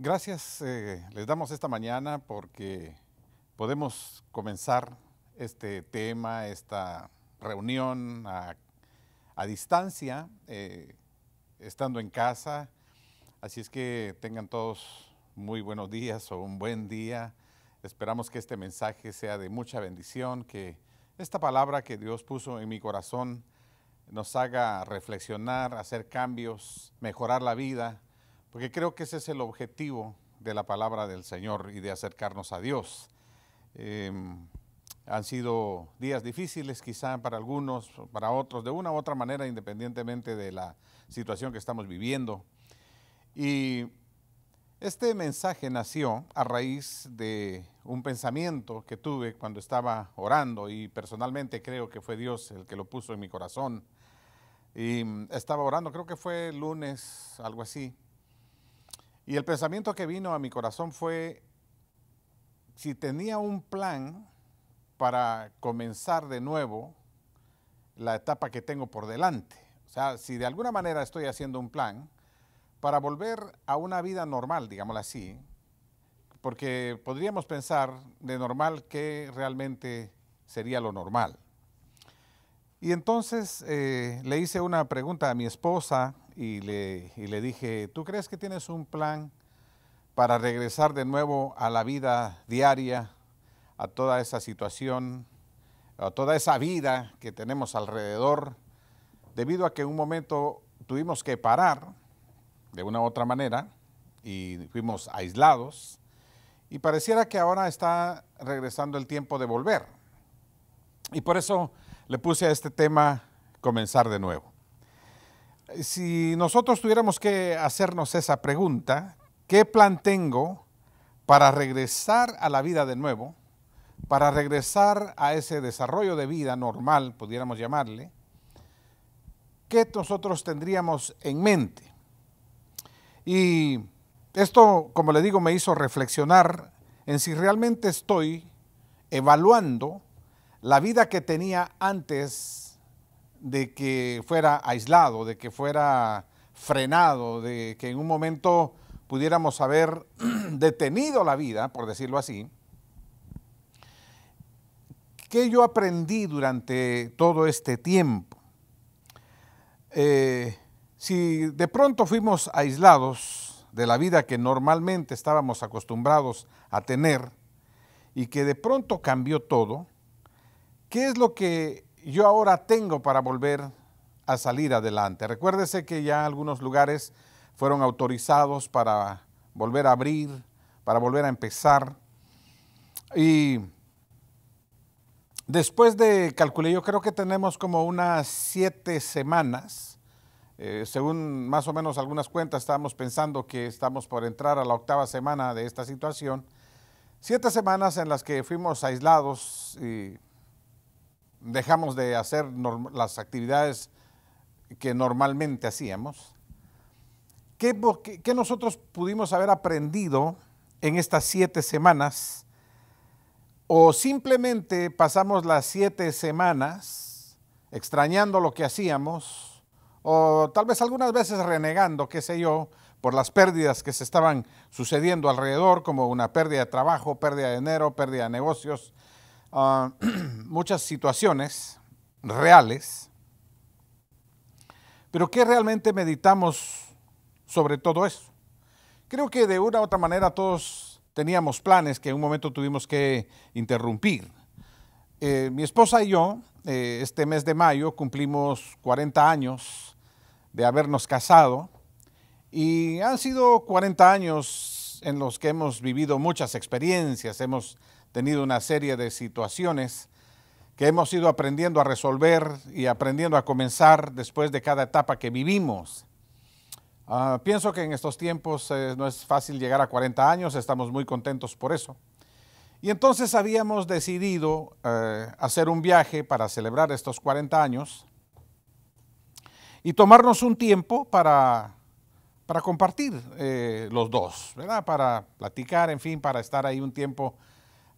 Gracias, eh, les damos esta mañana porque podemos comenzar este tema, esta reunión a, distancia, eh, estando en casa. Así es que tengan todos muy buenos días o un buen día. Esperamos que este mensaje sea de mucha bendición, que esta palabra que Dios puso en mi corazón nos haga reflexionar, hacer cambios, mejorar la vida porque creo que ese es el objetivo de la palabra del Señor y de acercarnos a Dios. Em, han sido días difíciles quizá para algunos, para otros, de una u otra manera, independientemente de la situación que estamos viviendo. Y este mensaje nació a raíz de un pensamiento que tuve cuando estaba orando y personalmente creo que fue Dios el que lo puso en mi corazón. Y mm, estaba orando, creo que fue lunes, algo así, y el pensamiento que vino a mi corazón fue, si tenía un plan para comenzar de nuevo la etapa que tengo por delante, o sea, si de alguna manera estoy haciendo un plan para volver a una vida normal, digámoslo así, porque podríamos pensar de normal que realmente sería lo normal. Y entonces eh, le hice una pregunta a mi esposa y le, dije, ¿tú crees que tienes un plan para regresar de nuevo a la vida diaria, a toda esa situación, a toda esa vida que tenemos alrededor? Debido a que en un momento tuvimos que parar de una u otra manera y fuimos aislados y pareciera que ahora está regresando el tiempo de volver. Y por eso le puse a este tema comenzar de nuevo si nosotros tuviéramos que hacernos esa pregunta, ¿qué plan tengo para regresar a la vida de nuevo? Para regresar a ese desarrollo de vida normal, pudiéramos llamarle, ¿qué nosotros tendríamos en mente? Y esto, como le digo, me hizo reflexionar en si realmente estoy evaluando la vida que tenía antes de que fuera aislado, de que fuera frenado, de que en un momento pudiéramos haber detenido la vida, por decirlo así, ¿qué yo aprendí durante todo este tiempo? Eh, si de pronto fuimos aislados de la vida que normalmente estábamos acostumbrados a tener y que de pronto cambió todo, ¿qué es lo que yo ahora tengo para volver a salir adelante? Recuérdese que ya algunos lugares fueron autorizados para volver a abrir, para volver a empezar. Y después de, calculé, yo creo que tenemos como unas siete semanas, eh, según más o menos algunas cuentas, estábamos pensando que estamos por entrar a la octava semana de esta situación, siete semanas en las que fuimos aislados y dejamos de hacer las actividades que normalmente hacíamos. ¿Qué, qué, nosotros pudimos haber aprendido en estas siete semanas? ¿O simplemente pasamos las siete semanas extrañando lo que hacíamos? ¿O tal vez algunas veces renegando, qué sé yo, por las pérdidas que se estaban sucediendo alrededor, como una pérdida de trabajo, pérdida de dinero, pérdida de negocios, muchas situaciones reales, pero ¿qué realmente meditamos sobre todo eso? Creo que de una u otra manera todos teníamos planes que en un momento tuvimos que interrumpir. Eh, mi esposa y yo, eh, este mes de mayo, cumplimos 40 años de habernos casado y han sido 40 años en los que hemos vivido muchas experiencias, hemos tenido una serie de situaciones que hemos ido aprendiendo a resolver y aprendiendo a comenzar después de cada etapa que vivimos. Ah, pienso que en estos tiempos eh, no es fácil llegar a 40 años, estamos muy contentos por eso. Y entonces habíamos decidido eh, hacer un viaje para celebrar estos 40 años y tomarnos un tiempo para, para compartir eh, los dos, ¿verdad? Para platicar, en fin, para estar ahí un tiempo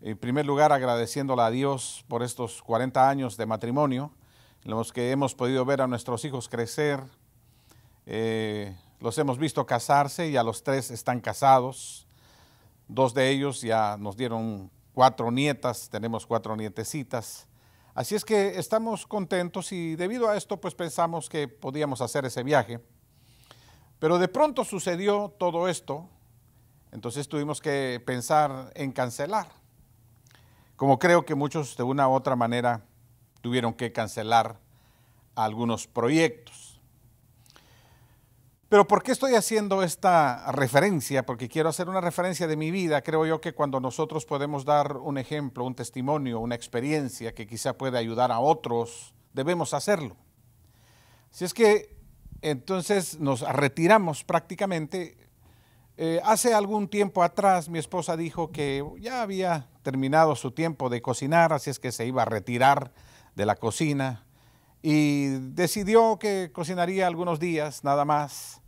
en primer lugar, agradeciéndole a Dios por estos 40 años de matrimonio, en los que hemos podido ver a nuestros hijos crecer, eh, los hemos visto casarse y a los tres están casados. Dos de ellos ya nos dieron cuatro nietas, tenemos cuatro nietecitas. Así es que estamos contentos y debido a esto pues pensamos que podíamos hacer ese viaje. Pero de pronto sucedió todo esto, entonces tuvimos que pensar en cancelar. Como creo que muchos de una u otra manera tuvieron que cancelar algunos proyectos. Pero ¿por qué estoy haciendo esta referencia? Porque quiero hacer una referencia de mi vida. Creo yo que cuando nosotros podemos dar un ejemplo, un testimonio, una experiencia que quizá puede ayudar a otros, debemos hacerlo. Si es que entonces nos retiramos prácticamente eh, hace algún tiempo atrás mi esposa dijo que ya había terminado su tiempo de cocinar, así es que se iba a retirar de la cocina y decidió que cocinaría algunos días nada más,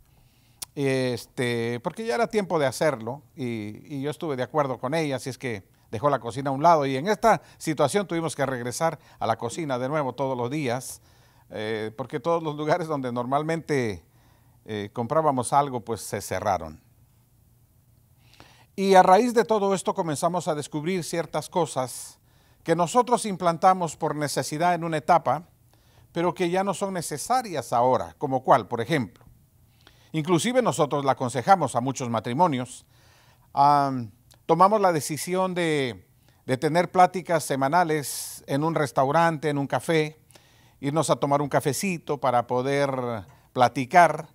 este, porque ya era tiempo de hacerlo y, yo estuve de acuerdo con ella, así es que dejó la cocina a un lado y en esta situación tuvimos que regresar a la cocina de nuevo todos los días, eh, porque todos los lugares donde normalmente eh, comprábamos algo pues se cerraron. Y a raíz de todo esto comenzamos a descubrir ciertas cosas que nosotros implantamos por necesidad en una etapa, pero que ya no son necesarias ahora, como cuál, por ejemplo. Inclusive nosotros la aconsejamos a muchos matrimonios. tomamos la decisión de, tener pláticas semanales en un restaurante, en un café, irnos a tomar un cafecito para poder platicar.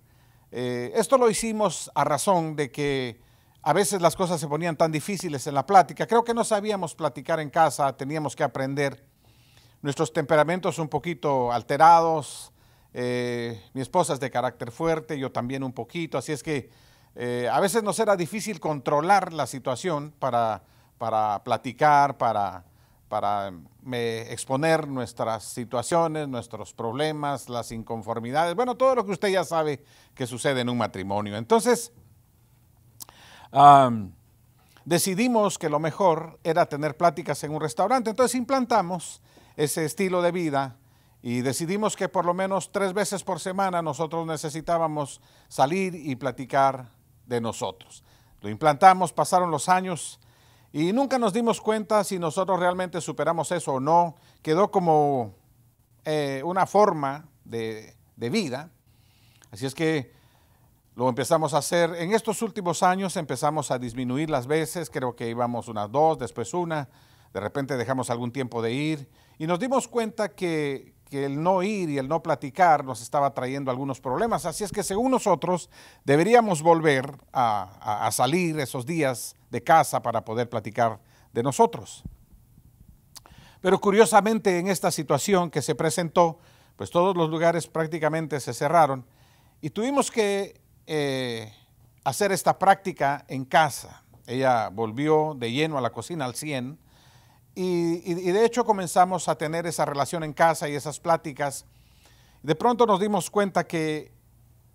Eh, esto lo hicimos a razón de que a veces las cosas se ponían tan difíciles en la plática. Creo que no sabíamos platicar en casa, teníamos que aprender. Nuestros temperamentos un poquito alterados. Eh, mi esposa es de carácter fuerte, yo también un poquito. Así es que eh, a veces nos era difícil controlar la situación para, para platicar, para, para mm, eh, exponer nuestras situaciones, nuestros problemas, las inconformidades. Bueno, todo lo que usted ya sabe que sucede en un matrimonio. Entonces, decidimos que lo mejor era tener pláticas en un restaurante, entonces implantamos ese estilo de vida y decidimos que por lo menos tres veces por semana nosotros necesitábamos salir y platicar de nosotros. Lo implantamos, pasaron los años y nunca nos dimos cuenta si nosotros realmente superamos eso o no. Quedó como eh, una forma de, de vida. Así es que lo empezamos a hacer, en estos últimos años empezamos a disminuir las veces, creo que íbamos unas dos, después una, de repente dejamos algún tiempo de ir y nos dimos cuenta que, el no ir y el no platicar nos estaba trayendo algunos problemas. Así es que según nosotros deberíamos volver a, a, salir esos días de casa para poder platicar de nosotros. Pero curiosamente en esta situación que se presentó, pues todos los lugares prácticamente se cerraron y tuvimos que eh, hacer esta práctica en casa. Ella volvió de lleno a la cocina al 100 y, y de hecho comenzamos a tener esa relación en casa y esas pláticas. De pronto nos dimos cuenta que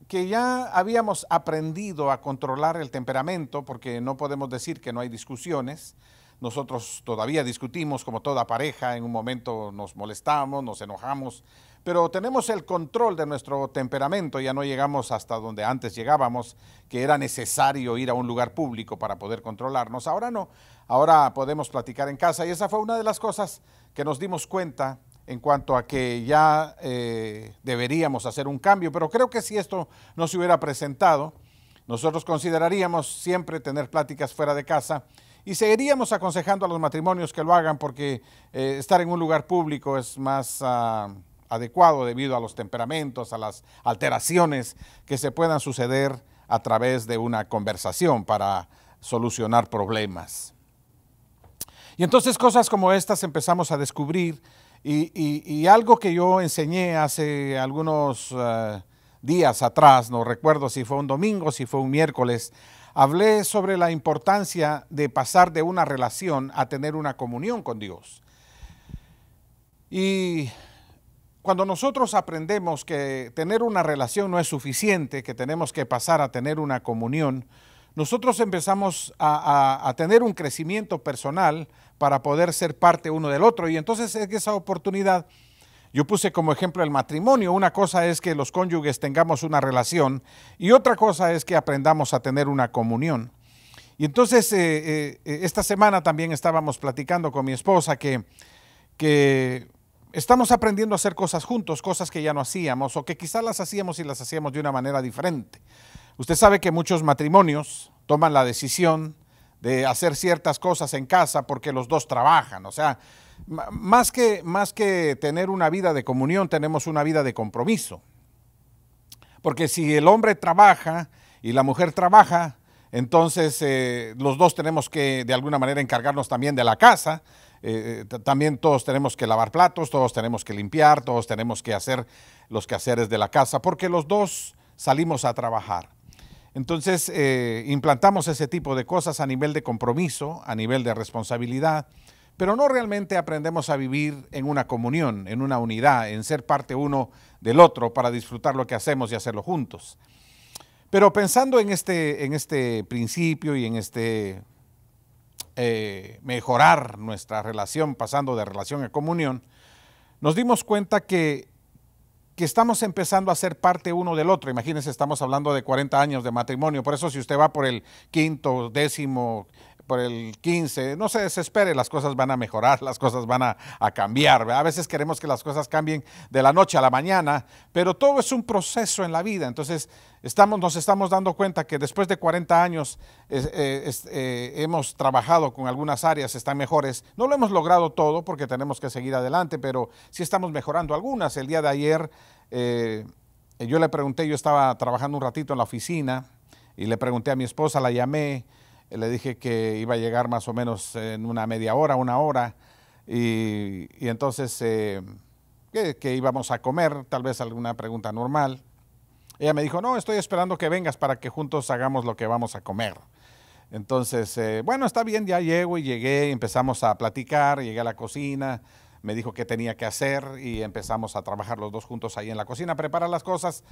que ya habíamos aprendido a controlar el temperamento, porque no podemos decir que no hay discusiones, nosotros todavía discutimos como toda pareja, en un momento nos molestamos, nos enojamos, pero tenemos el control de nuestro temperamento, ya no llegamos hasta donde antes llegábamos, que era necesario ir a un lugar público para poder controlarnos. Ahora no, ahora podemos platicar en casa y esa fue una de las cosas que nos dimos cuenta en cuanto a que ya eh, deberíamos hacer un cambio, pero creo que si esto no se hubiera presentado, nosotros consideraríamos siempre tener pláticas fuera de casa y seguiríamos aconsejando a los matrimonios que lo hagan porque eh, estar en un lugar público es más ah, adecuado debido a los temperamentos, a las alteraciones que se puedan suceder a través de una conversación para solucionar problemas. Y entonces cosas como estas empezamos a descubrir y, algo que yo enseñé hace algunos eh, días atrás, no recuerdo si fue un domingo, si fue un miércoles, Hablé sobre la importancia de pasar de una relación a tener una comunión con Dios. Y cuando nosotros aprendemos que tener una relación no es suficiente, que tenemos que pasar a tener una comunión, nosotros empezamos a, tener un crecimiento personal para poder ser parte uno del otro. Y entonces es esa oportunidad yo puse como ejemplo el matrimonio. Una cosa es que los cónyuges tengamos una relación y otra cosa es que aprendamos a tener una comunión. Y entonces eh, eh, eh, esta semana también estábamos platicando con mi esposa que, que estamos aprendiendo a hacer cosas juntos, cosas que ya no hacíamos o que quizás las hacíamos y las hacíamos de una manera diferente. Usted sabe que muchos matrimonios toman la decisión de hacer ciertas cosas en casa porque los dos trabajan, o sea, más que, más que tener una vida de comunión, tenemos una vida de compromiso. Porque si el hombre trabaja y la mujer trabaja, entonces eh, los dos tenemos que de alguna manera encargarnos también de la casa. Eh, eh, también todos tenemos que lavar platos, todos tenemos que limpiar, todos tenemos que hacer los quehaceres de la casa, porque los dos salimos a trabajar. Entonces implantamos ese tipo de cosas a nivel de compromiso, a nivel de responsabilidad pero no realmente aprendemos a vivir en una comunión, en una unidad, en ser parte uno del otro para disfrutar lo que hacemos y hacerlo juntos. Pero pensando en este, en este principio y en este eh, mejorar nuestra relación, pasando de relación a comunión, nos dimos cuenta que, que estamos empezando a ser parte uno del otro. Imagínense, estamos hablando de 40 años de matrimonio, por eso si usted va por el quinto, décimo, por el 15, no se desespere, las cosas van a mejorar, las cosas van a, cambiar. A veces queremos que las cosas cambien de la noche a la mañana, pero todo es un proceso en la vida. Entonces, estamos, nos estamos dando cuenta que después de 40 años eh, eh, hemos trabajado con algunas áreas, están mejores. No lo hemos logrado todo porque tenemos que seguir adelante, pero sí estamos mejorando algunas. El día de ayer eh, yo le pregunté, yo estaba trabajando un ratito en la oficina y le pregunté a mi esposa, la llamé eh, le dije que iba a llegar más o menos en una media hora, una hora, y, entonces eh, eh, que, íbamos a comer, tal vez alguna pregunta normal. Ella me dijo, no, estoy esperando que vengas para que juntos hagamos lo que vamos a comer. Entonces, bueno, está bien, ya llego y llegué, empezamos a platicar, llegué a la cocina, me dijo qué tenía que hacer y empezamos a trabajar los dos juntos ahí en la cocina, preparar las cosas.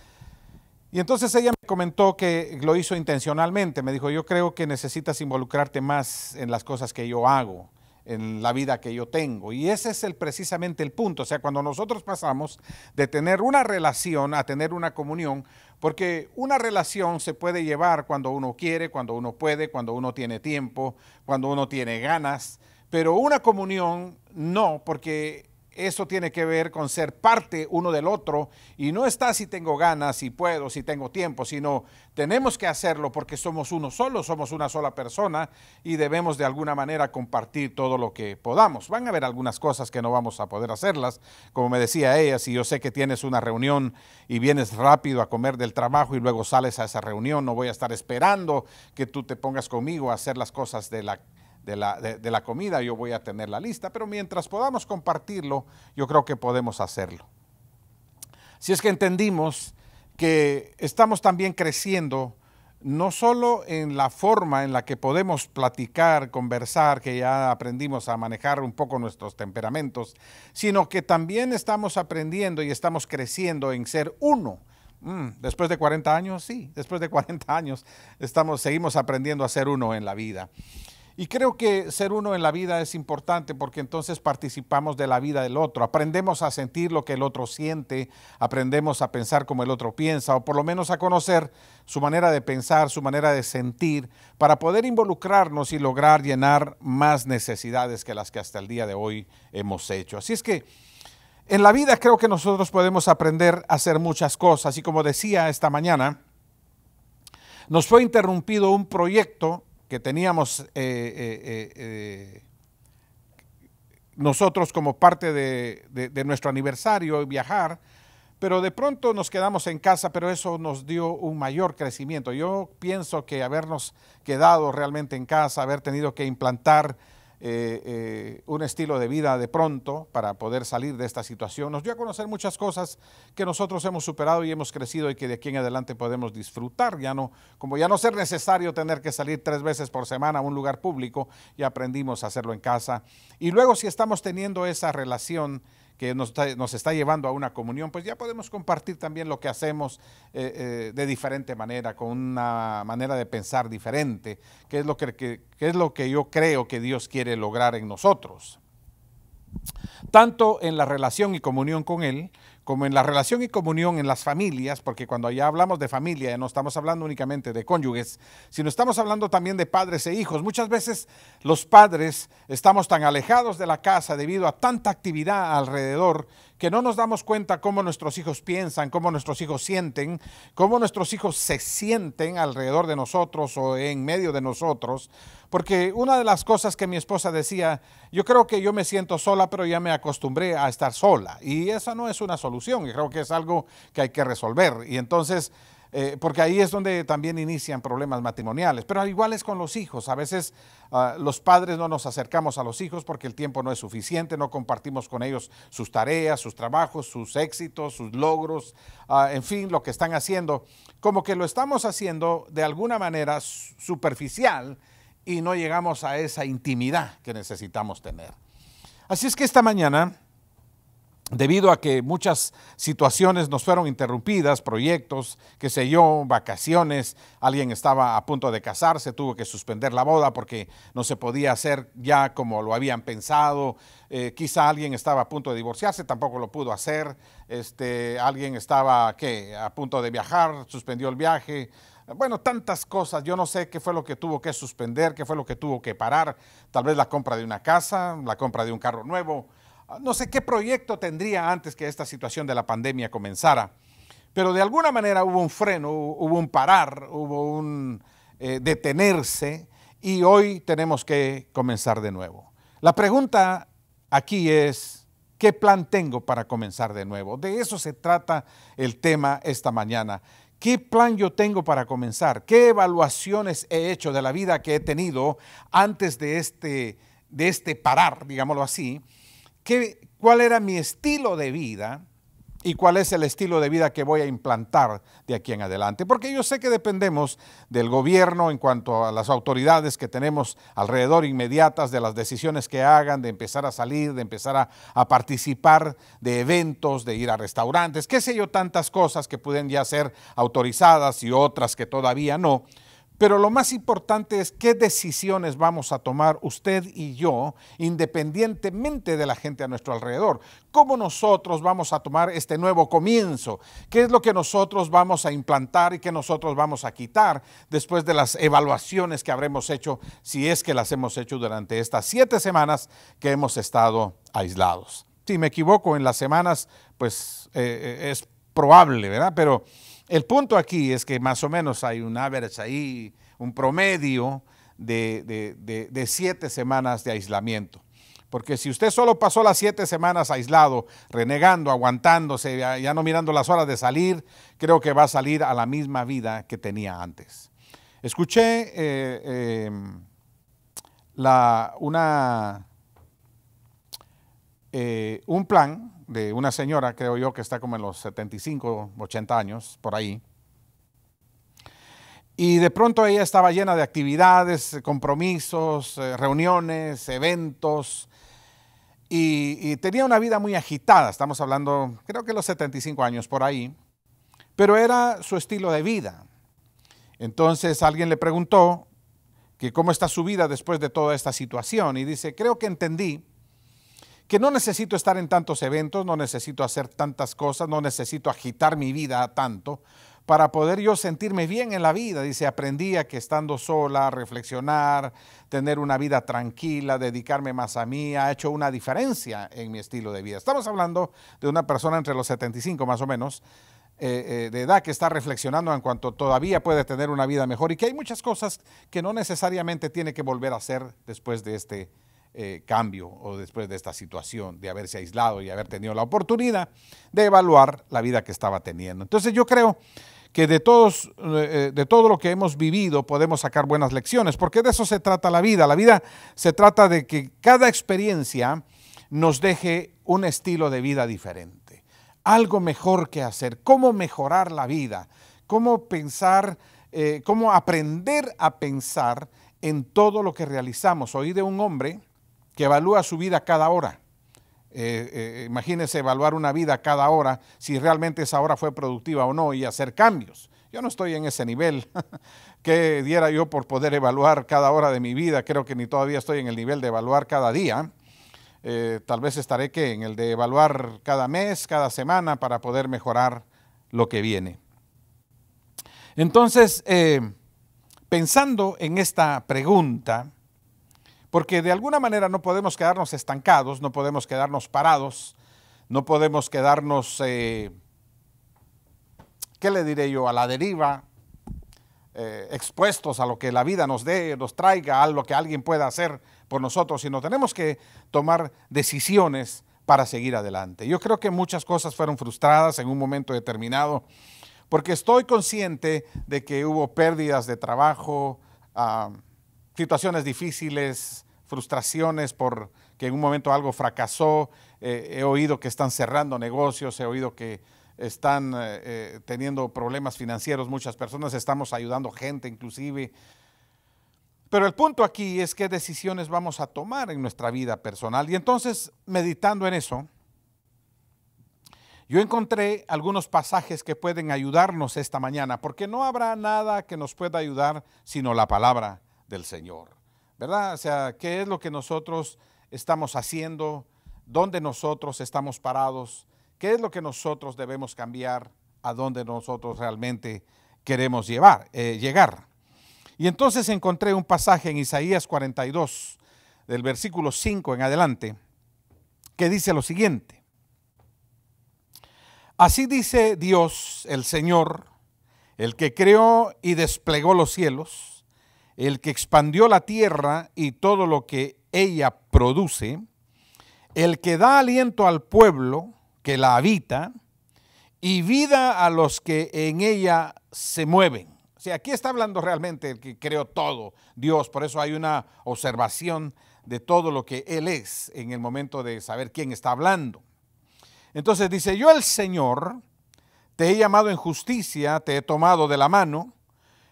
Y entonces ella me comentó que lo hizo intencionalmente. Me dijo, yo creo que necesitas involucrarte más en las cosas que yo hago, en la vida que yo tengo. Y ese es el, precisamente el punto. O sea, cuando nosotros pasamos de tener una relación a tener una comunión, porque una relación se puede llevar cuando uno quiere, cuando uno puede, cuando uno tiene tiempo, cuando uno tiene ganas, pero una comunión no, porque eso tiene que ver con ser parte uno del otro y no está si tengo ganas, si puedo, si tengo tiempo, sino tenemos que hacerlo porque somos uno solo, somos una sola persona y debemos de alguna manera compartir todo lo que podamos. Van a haber algunas cosas que no vamos a poder hacerlas, como me decía ella, si yo sé que tienes una reunión y vienes rápido a comer del trabajo y luego sales a esa reunión, no voy a estar esperando que tú te pongas conmigo a hacer las cosas de la de la, comida, yo voy a tener la lista, pero mientras podamos compartirlo, yo creo que podemos hacerlo. Si es que entendimos que estamos también creciendo, no solo en la forma en la que podemos platicar, conversar, que ya aprendimos a manejar un poco nuestros temperamentos, sino que también estamos aprendiendo y estamos creciendo en ser uno. Mm, después de 40 años, sí, después de 40 años estamos, seguimos aprendiendo a ser uno en la vida. Y creo que ser uno en la vida es importante porque entonces participamos de la vida del otro, aprendemos a sentir lo que el otro siente, aprendemos a pensar como el otro piensa o por lo menos a conocer su manera de pensar, su manera de sentir, para poder involucrarnos y lograr llenar más necesidades que las que hasta el día de hoy hemos hecho. Así es que en la vida creo que nosotros podemos aprender a hacer muchas cosas y como decía esta mañana, nos fue interrumpido un proyecto que teníamos eh, eh, eh, nosotros como parte de, nuestro aniversario, viajar, pero de pronto nos quedamos en casa, pero eso nos dio un mayor crecimiento. Yo pienso que habernos quedado realmente en casa, haber tenido que implantar eh, eh, un estilo de vida de pronto para poder salir de esta situación. Nos dio a conocer muchas cosas que nosotros hemos superado y hemos crecido y que de aquí en adelante podemos disfrutar. Ya no, como ya no ser necesario tener que salir tres veces por semana a un lugar público, y aprendimos a hacerlo en casa. Y luego si estamos teniendo esa relación que nos está, llevando a una comunión, pues ya podemos compartir también lo que hacemos eh, eh, de diferente manera, con una manera de pensar diferente, es lo que, que es lo que yo creo que Dios quiere lograr en nosotros. Tanto en la relación y comunión con Él como en la relación y comunión en las familias, porque cuando ya hablamos de familia, ya no estamos hablando únicamente de cónyuges, sino estamos hablando también de padres e hijos. Muchas veces los padres estamos tan alejados de la casa debido a tanta actividad alrededor que no nos damos cuenta cómo nuestros hijos piensan, cómo nuestros hijos sienten, cómo nuestros hijos se sienten alrededor de nosotros o en medio de nosotros. Porque una de las cosas que mi esposa decía, yo creo que yo me siento sola, pero ya me acostumbré a estar sola. Y esa no es una solución, y creo que es algo que hay que resolver. Y entonces... Eh, porque ahí es donde también inician problemas matrimoniales, pero igual es con los hijos, a veces Ah, los padres no nos acercamos a los hijos porque el tiempo no es suficiente, no compartimos con ellos sus tareas, sus trabajos, sus éxitos, sus logros, ah, en fin, lo que están haciendo. Como que lo estamos haciendo de alguna manera superficial y no llegamos a esa intimidad que necesitamos tener. Así es que esta mañana debido a que muchas situaciones nos fueron interrumpidas, proyectos, qué sé yo, vacaciones, alguien estaba a punto de casarse, tuvo que suspender la boda porque no se podía hacer ya como lo habían pensado, eh, quizá alguien estaba a punto de divorciarse, tampoco lo pudo hacer, este, alguien estaba ¿qué? a punto de viajar, suspendió el viaje, bueno, tantas cosas. Yo no sé qué fue lo que tuvo que suspender, qué fue lo que tuvo que parar. Tal vez la compra de una casa, la compra de un carro nuevo, no sé qué proyecto tendría antes que esta situación de la pandemia comenzara, pero de alguna manera hubo un freno, hubo un parar, hubo un eh, detenerse y hoy tenemos que comenzar de nuevo. La pregunta aquí es, ¿qué plan tengo para comenzar de nuevo? De eso se trata el tema esta mañana. ¿Qué plan yo tengo para comenzar? ¿Qué evaluaciones he hecho de la vida que he tenido antes de este, este parar, digámoslo así? cuál era mi estilo de vida y cuál es el estilo de vida que voy a implantar de aquí en adelante. Porque yo sé que dependemos del gobierno en cuanto a las autoridades que tenemos alrededor inmediatas, de las decisiones que hagan, de empezar a salir, de empezar a, a participar de eventos, de ir a restaurantes, qué sé yo, tantas cosas que pueden ya ser autorizadas y otras que todavía no. Pero lo más importante es qué decisiones vamos a tomar usted y yo, independientemente de la gente a nuestro alrededor. ¿Cómo nosotros vamos a tomar este nuevo comienzo? ¿Qué es lo que nosotros vamos a implantar y qué nosotros vamos a quitar después de las evaluaciones que habremos hecho, si es que las hemos hecho durante estas siete semanas que hemos estado aislados? Si me equivoco en las semanas, pues eh, eh, es probable, ¿verdad? Pero el punto aquí es que más o menos hay un average ahí, un promedio de, siete semanas de aislamiento. Porque si usted solo pasó las siete semanas aislado, renegando, aguantándose, ya, no mirando las horas de salir, creo que va a salir a la misma vida que tenía antes. Escuché eh, em, la, una eh, un plan de una señora, creo yo, que está como en los 75, 80 años, por ahí. Y de pronto ella estaba llena de actividades, eh, compromisos, eh, reuniones, eventos. Y, y, tenía una vida muy agitada, estamos hablando, creo que los 75 años por ahí. Pero era su estilo de vida. Entonces alguien le preguntó que cómo está su vida después de toda esta situación. Y dice, creo que entendí que no necesito estar en tantos eventos, no necesito hacer tantas cosas, no necesito agitar mi vida tanto para poder yo sentirme bien en la vida. Dice, aprendí a que estando sola, reflexionar, tener una vida tranquila, dedicarme más a mí, ha hecho una diferencia en mi estilo de vida. Estamos hablando de una persona entre los 75 más o menos, eh, eh, de edad que está reflexionando en cuanto todavía puede tener una vida mejor y que hay muchas cosas que no necesariamente tiene que volver a hacer después de este eh, cambio o después de esta situación, de haberse aislado y haber tenido la oportunidad de evaluar la vida que estaba teniendo. Entonces yo creo que de, todos, eh, eh, de todo lo que hemos vivido podemos sacar buenas lecciones, porque de eso se trata la vida. La vida se trata de que cada experiencia nos deje un estilo de vida diferente, algo mejor que hacer, cómo mejorar la vida, cómo pensar, cómo aprender a pensar en todo lo que realizamos. hoy de un hombre que evalúa su vida cada hora. Eh, eh, imagínense evaluar una vida cada hora, si realmente esa hora fue productiva o no, y hacer cambios. Yo no estoy en ese nivel que diera yo por poder evaluar cada hora de mi vida. Creo que ni todavía estoy en el nivel de evaluar cada día. Eh, tal vez estaré que en el de evaluar cada mes, cada semana, para poder mejorar lo que viene. Entonces, pensando en esta pregunta, porque de alguna manera no podemos quedarnos estancados, no podemos quedarnos parados, no podemos quedarnos, eh, ¿qué le diré yo?, a la deriva, eh, expuestos a lo que la vida nos dé, nos traiga, a lo que alguien pueda hacer por nosotros, sino tenemos que tomar decisiones para seguir adelante. Yo creo que muchas cosas fueron frustradas en un momento determinado, porque estoy consciente de que hubo pérdidas de trabajo, ah, situaciones difíciles, frustraciones por que en un momento algo fracasó, eh, he oído que están cerrando negocios, he oído que están eh, eh, teniendo problemas financieros muchas personas, estamos ayudando gente inclusive. Pero el punto aquí es qué decisiones vamos a tomar en nuestra vida personal. Y entonces, meditando en eso, yo encontré algunos pasajes que pueden ayudarnos esta mañana, porque no habrá nada que nos pueda ayudar sino la palabra del Señor. ¿Verdad? O sea, ¿qué es lo que nosotros estamos haciendo? ¿Dónde nosotros estamos parados? ¿Qué es lo que nosotros debemos cambiar? ¿A dónde nosotros realmente queremos llevar, eh, llegar? Y entonces encontré un pasaje en Isaías 42, del versículo 5 en adelante, que dice lo siguiente. Así dice Dios, el Señor, el que creó y desplegó los cielos el que expandió la tierra y todo lo que ella produce, el que da aliento al pueblo que la habita y vida a los que en ella se mueven. O sea, aquí está hablando realmente el que creó todo, Dios, por eso hay una observación de todo lo que Él es en el momento de saber quién está hablando. Entonces dice, yo el Señor te he llamado en justicia, te he tomado de la mano,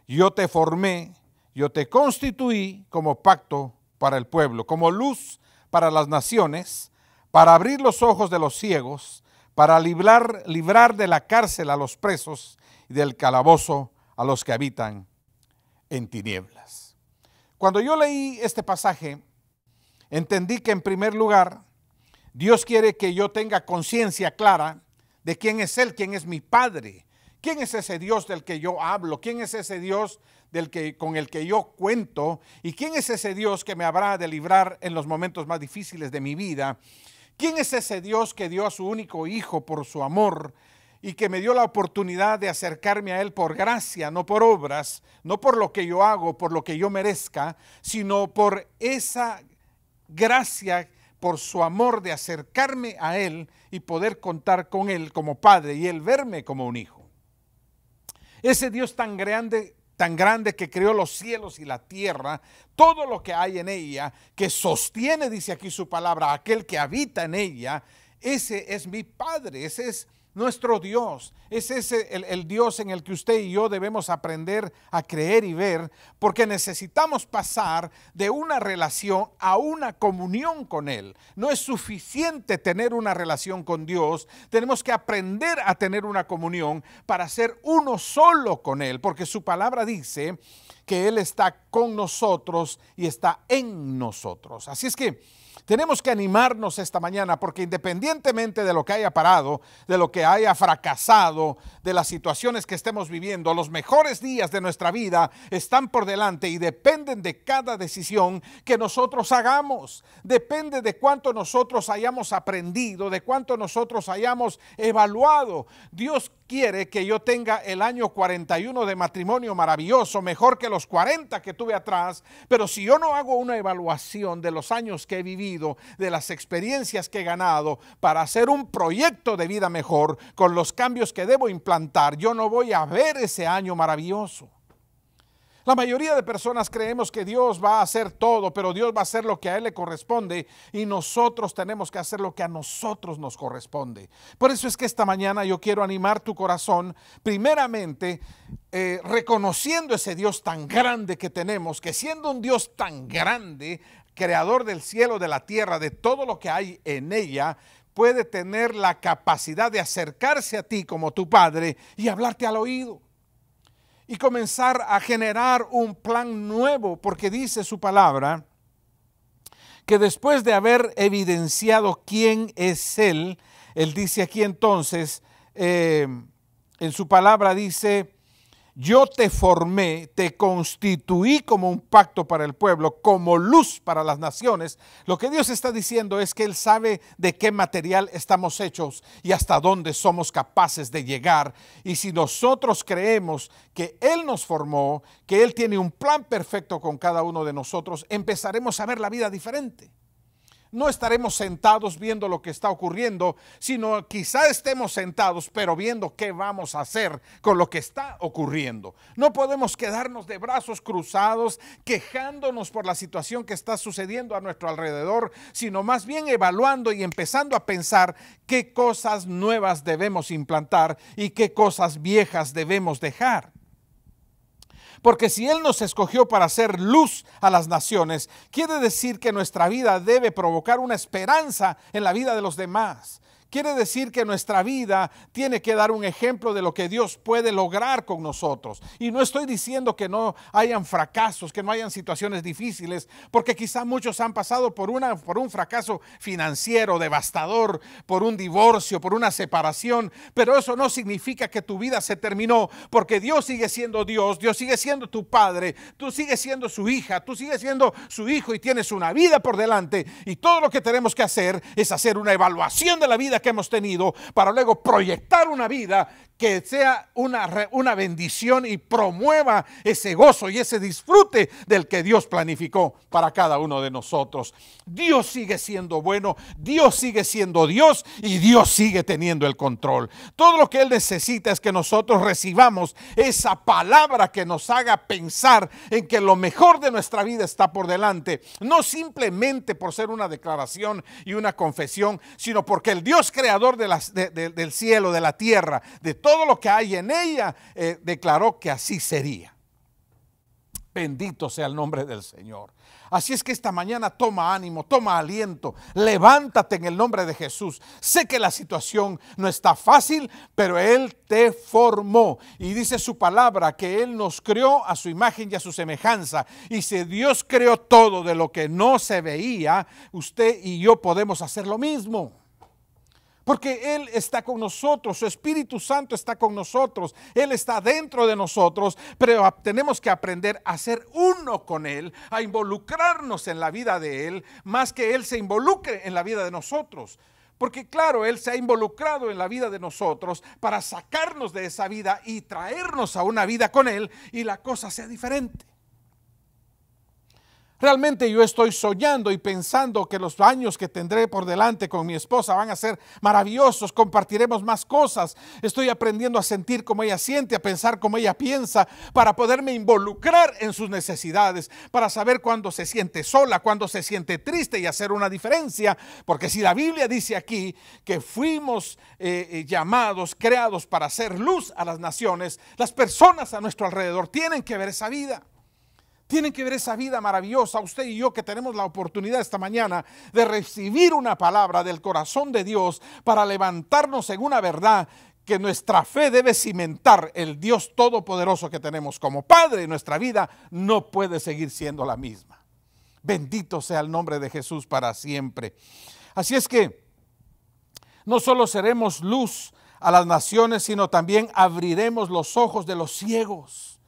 yo te formé, yo te constituí como pacto para el pueblo, como luz para las naciones, para abrir los ojos de los ciegos, para librar, librar de la cárcel a los presos y del calabozo a los que habitan en tinieblas. Cuando yo leí este pasaje, entendí que en primer lugar, Dios quiere que yo tenga conciencia clara de quién es Él, quién es mi Padre, ¿Quién es ese Dios del que yo hablo? ¿Quién es ese Dios del que, con el que yo cuento? ¿Y quién es ese Dios que me habrá de librar en los momentos más difíciles de mi vida? ¿Quién es ese Dios que dio a su único hijo por su amor y que me dio la oportunidad de acercarme a Él por gracia, no por obras, no por lo que yo hago, por lo que yo merezca, sino por esa gracia, por su amor de acercarme a Él y poder contar con Él como padre y Él verme como un hijo? Ese Dios tan grande, tan grande que creó los cielos y la tierra, todo lo que hay en ella, que sostiene, dice aquí su palabra, aquel que habita en ella, ese es mi Padre, ese es nuestro Dios es ese el, el, Dios en el que usted y yo debemos aprender a creer y ver, porque necesitamos pasar de una relación a una comunión con Él. No es suficiente tener una relación con Dios, tenemos que aprender a tener una comunión para ser uno solo con Él, porque su palabra dice que Él está con nosotros y está en nosotros. Así es que tenemos que animarnos esta mañana porque independientemente de lo que haya parado, de lo que haya fracasado, de las situaciones que estemos viviendo, los mejores días de nuestra vida están por delante y dependen de cada decisión que nosotros hagamos. Depende de cuánto nosotros hayamos aprendido, de cuánto nosotros hayamos evaluado. Dios quiere que yo tenga el año 41 de matrimonio maravilloso, mejor que los 40 que tuve atrás, pero si yo no hago una evaluación de los años que he vivido, de las experiencias que he ganado, para hacer un proyecto de vida mejor, con los cambios que debo implantar, yo no voy a ver ese año maravilloso. La mayoría de personas creemos que Dios va a hacer todo, pero Dios va a hacer lo que a Él le corresponde y nosotros tenemos que hacer lo que a nosotros nos corresponde. Por eso es que esta mañana yo quiero animar tu corazón, primeramente eh, reconociendo ese Dios tan grande que tenemos, que siendo un Dios tan grande, creador del cielo, de la tierra, de todo lo que hay en ella, puede tener la capacidad de acercarse a ti como tu Padre y hablarte al oído y comenzar a generar un plan nuevo, porque dice su palabra que después de haber evidenciado quién es Él, Él dice aquí entonces, eh, en su palabra dice, yo te formé, te constituí como un pacto para el pueblo, como luz para las naciones. Lo que Dios está diciendo es que Él sabe de qué material estamos hechos y hasta dónde somos capaces de llegar. Y si nosotros creemos que Él nos formó, que Él tiene un plan perfecto con cada uno de nosotros, empezaremos a ver la vida diferente no estaremos sentados viendo lo que está ocurriendo, sino quizá estemos sentados, pero viendo qué vamos a hacer con lo que está ocurriendo. No podemos quedarnos de brazos cruzados, quejándonos por la situación que está sucediendo a nuestro alrededor, sino más bien evaluando y empezando a pensar qué cosas nuevas debemos implantar y qué cosas viejas debemos dejar. Porque si Él nos escogió para hacer luz a las naciones, quiere decir que nuestra vida debe provocar una esperanza en la vida de los demás. Quiere decir que nuestra vida tiene que dar un ejemplo de lo que Dios puede lograr con nosotros. Y no estoy diciendo que no hayan fracasos, que no hayan situaciones difíciles, porque quizá muchos han pasado por, una, por un fracaso financiero devastador, por un divorcio, por una separación, pero eso no significa que tu vida se terminó, porque Dios sigue siendo Dios, Dios sigue siendo tu Padre, tú sigues siendo su hija, tú sigues siendo su hijo y tienes una vida por delante. Y todo lo que tenemos que hacer es hacer una evaluación de la vida que hemos tenido para luego proyectar una vida que sea una, una bendición y promueva ese gozo y ese disfrute del que Dios planificó para cada uno de nosotros. Dios sigue siendo bueno, Dios sigue siendo Dios y Dios sigue teniendo el control. Todo lo que Él necesita es que nosotros recibamos esa palabra que nos haga pensar en que lo mejor de nuestra vida está por delante, no simplemente por ser una declaración y una confesión, sino porque el Dios creador del cielo, de la tierra, de todo todo lo que hay en ella, eh, declaró que así sería. Bendito sea el nombre del Señor. Así es que esta mañana toma ánimo, toma aliento, levántate en el nombre de Jesús. Sé que la situación no está fácil, pero Él te formó. Y dice su palabra que Él nos creó a su imagen y a su semejanza. Y si Dios creó todo de lo que no se veía, usted y yo podemos hacer lo mismo. Porque Él está con nosotros, su Espíritu Santo está con nosotros, Él está dentro de nosotros, pero tenemos que aprender a ser uno con Él, a involucrarnos en la vida de Él, más que Él se involucre en la vida de nosotros. Porque claro, Él se ha involucrado en la vida de nosotros para sacarnos de esa vida y traernos a una vida con Él y la cosa sea diferente. Realmente yo estoy soñando y pensando que los años que tendré por delante con mi esposa van a ser maravillosos, compartiremos más cosas. Estoy aprendiendo a sentir como ella siente, a pensar como ella piensa, para poderme involucrar en sus necesidades, para saber cuándo se siente sola, cuándo se siente triste y hacer una diferencia. Porque si la Biblia dice aquí que fuimos eh, eh, llamados, creados para hacer luz a las naciones, las personas a nuestro alrededor tienen que ver esa vida tienen que ver esa vida maravillosa, usted y yo que tenemos la oportunidad esta mañana de recibir una palabra del corazón de Dios para levantarnos en una verdad que nuestra fe debe cimentar el Dios todopoderoso que tenemos como Padre. y Nuestra vida no puede seguir siendo la misma. Bendito sea el nombre de Jesús para siempre. Así es que no solo seremos luz a las naciones, sino también abriremos los ojos de los ciegos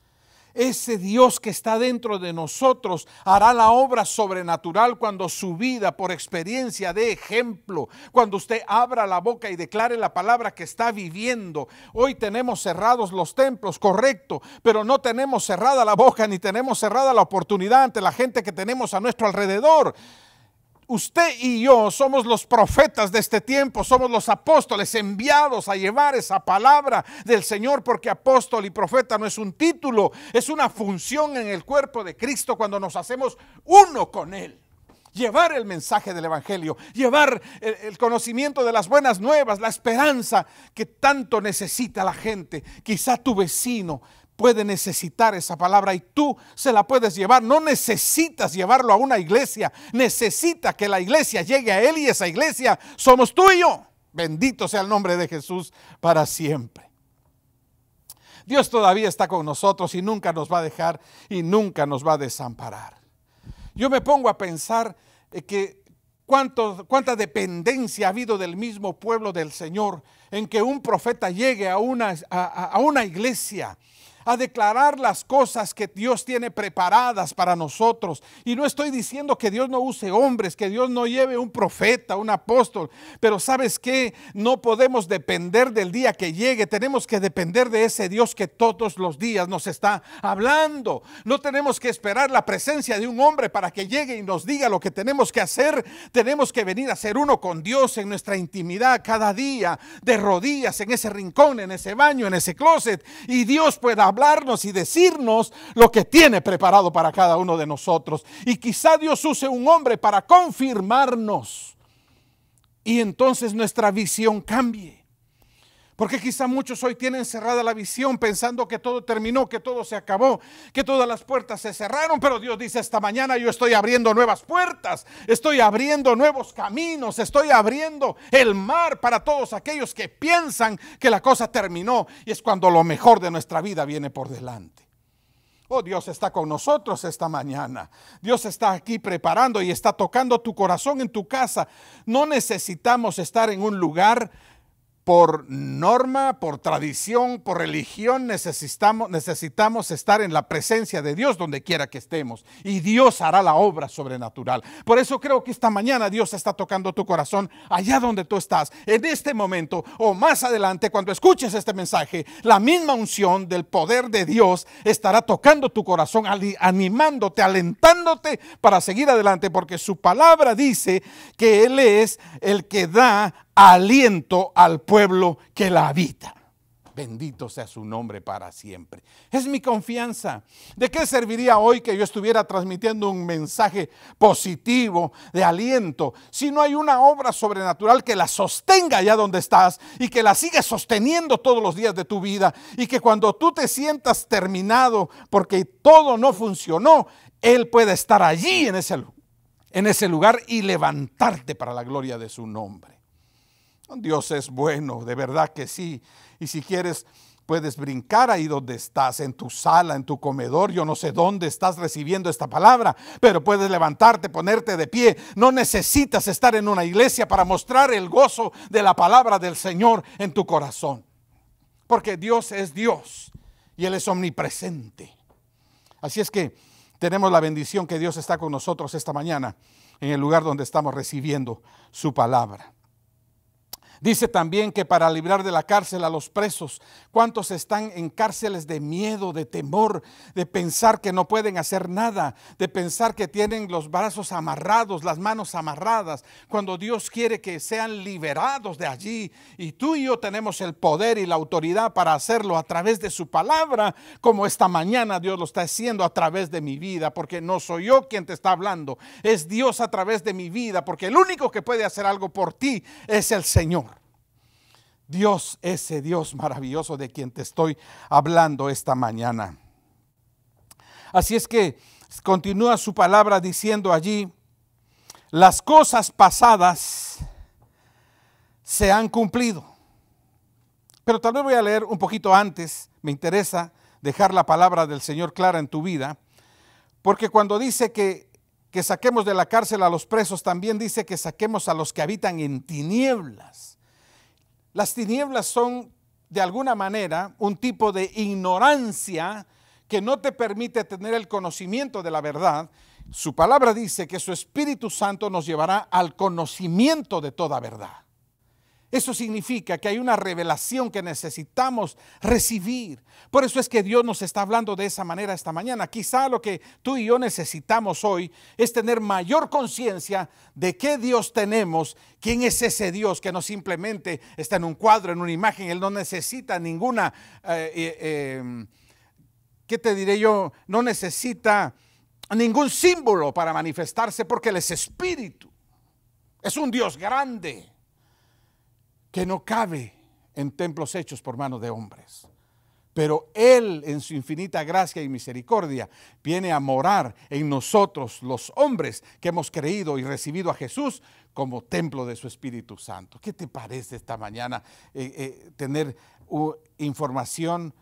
ese Dios que está dentro de nosotros hará la obra sobrenatural cuando su vida, por experiencia de ejemplo, cuando usted abra la boca y declare la palabra que está viviendo. Hoy tenemos cerrados los templos, correcto, pero no tenemos cerrada la boca ni tenemos cerrada la oportunidad ante la gente que tenemos a nuestro alrededor usted y yo somos los profetas de este tiempo, somos los apóstoles enviados a llevar esa palabra del Señor, porque apóstol y profeta no es un título, es una función en el cuerpo de Cristo cuando nos hacemos uno con Él. Llevar el mensaje del Evangelio, llevar el, conocimiento de las buenas nuevas, la esperanza que tanto necesita la gente, quizá tu vecino, puede necesitar esa palabra y tú se la puedes llevar. No necesitas llevarlo a una iglesia, necesita que la iglesia llegue a él y esa iglesia somos tú y yo. Bendito sea el nombre de Jesús para siempre. Dios todavía está con nosotros y nunca nos va a dejar y nunca nos va a desamparar. Yo me pongo a pensar eh, que cuánta dependencia ha habido del mismo pueblo del Señor en que un profeta llegue a una, a una iglesia a declarar las cosas que Dios tiene preparadas para nosotros. Y no estoy diciendo que Dios no use hombres, que Dios no lleve un profeta, un apóstol, pero sabes que no podemos depender del día que llegue, tenemos que depender de ese Dios que todos los días nos está hablando. No tenemos que esperar la presencia de un hombre para que llegue y nos diga lo que tenemos que hacer, tenemos que venir a ser uno con Dios en nuestra intimidad cada día, de rodillas, en ese rincón, en ese baño, en ese closet, y Dios pueda hablarnos y decirnos lo que tiene preparado para cada uno de nosotros. Y quizá Dios use un hombre para confirmarnos. Y entonces nuestra visión cambie. Porque quizá muchos hoy tienen cerrada la visión pensando que todo terminó, que todo se acabó, que todas las puertas se cerraron, pero Dios dice, esta mañana yo estoy abriendo nuevas puertas, estoy abriendo nuevos caminos, estoy abriendo el mar para todos aquellos que piensan que la cosa terminó y es cuando lo mejor de nuestra vida viene por delante. Oh, Dios está con nosotros esta mañana. Dios está aquí preparando y está tocando tu corazón en tu casa. No necesitamos estar en un lugar por norma, por tradición, por religión, necesitamos, necesitamos estar en la presencia de Dios donde quiera que estemos. Y Dios hará la obra sobrenatural. Por eso creo que esta mañana Dios está tocando tu corazón allá donde tú estás, en este momento o más adelante, cuando escuches este mensaje, la misma unción del poder de Dios estará tocando tu corazón, animándote, alentándote para seguir adelante, porque su palabra dice que Él es el que da aliento al pueblo que la habita. Bendito sea su nombre para siempre. Es mi confianza. ¿De qué serviría hoy que yo estuviera transmitiendo un mensaje positivo, de aliento, si no hay una obra sobrenatural que la sostenga allá donde estás y que la sigue sosteniendo todos los días de tu vida y que cuando tú te sientas terminado porque todo no funcionó, Él puede estar allí en ese, en ese lugar y levantarte para la gloria de su nombre? Dios es bueno, de verdad que sí. Y si quieres, puedes brincar ahí donde estás, en tu sala, en tu comedor, yo no sé dónde estás recibiendo esta palabra, pero puedes levantarte, ponerte de pie. No necesitas estar en una iglesia para mostrar el gozo de la palabra del Señor en tu corazón. Porque Dios es Dios y Él es omnipresente. Así es que tenemos la bendición que Dios está con nosotros esta mañana en el lugar donde estamos recibiendo su palabra. Dice también que para librar de la cárcel a los presos ¿Cuántos están en cárceles de miedo, de temor, de pensar que no pueden hacer nada, de pensar que tienen los brazos amarrados, las manos amarradas, cuando Dios quiere que sean liberados de allí? Y tú y yo tenemos el poder y la autoridad para hacerlo a través de su palabra, como esta mañana Dios lo está haciendo a través de mi vida, porque no soy yo quien te está hablando, es Dios a través de mi vida, porque el único que puede hacer algo por ti es el Señor. Dios, ese Dios maravilloso de quien te estoy hablando esta mañana. Así es que continúa su palabra diciendo allí, las cosas pasadas se han cumplido. Pero tal vez voy a leer un poquito antes, me interesa dejar la palabra del Señor clara en tu vida, porque cuando dice que, que saquemos de la cárcel a los presos, también dice que saquemos a los que habitan en tinieblas las tinieblas son, de alguna manera, un tipo de ignorancia que no te permite tener el conocimiento de la verdad. Su palabra dice que su Espíritu Santo nos llevará al conocimiento de toda verdad. Eso significa que hay una revelación que necesitamos recibir. Por eso es que Dios nos está hablando de esa manera esta mañana. Quizá lo que tú y yo necesitamos hoy es tener mayor conciencia de qué Dios tenemos, quién es ese Dios que no simplemente está en un cuadro, en una imagen. Él no necesita ninguna, eh, eh, em, ¿qué te diré yo? No necesita ningún símbolo para manifestarse porque Él es espíritu. Es un Dios grande que no cabe en templos hechos por manos de hombres. Pero Él, en su infinita gracia y misericordia, viene a morar en nosotros, los hombres que hemos creído y recibido a Jesús como templo de su Espíritu Santo. ¿Qué te parece esta mañana eh, eh, tener información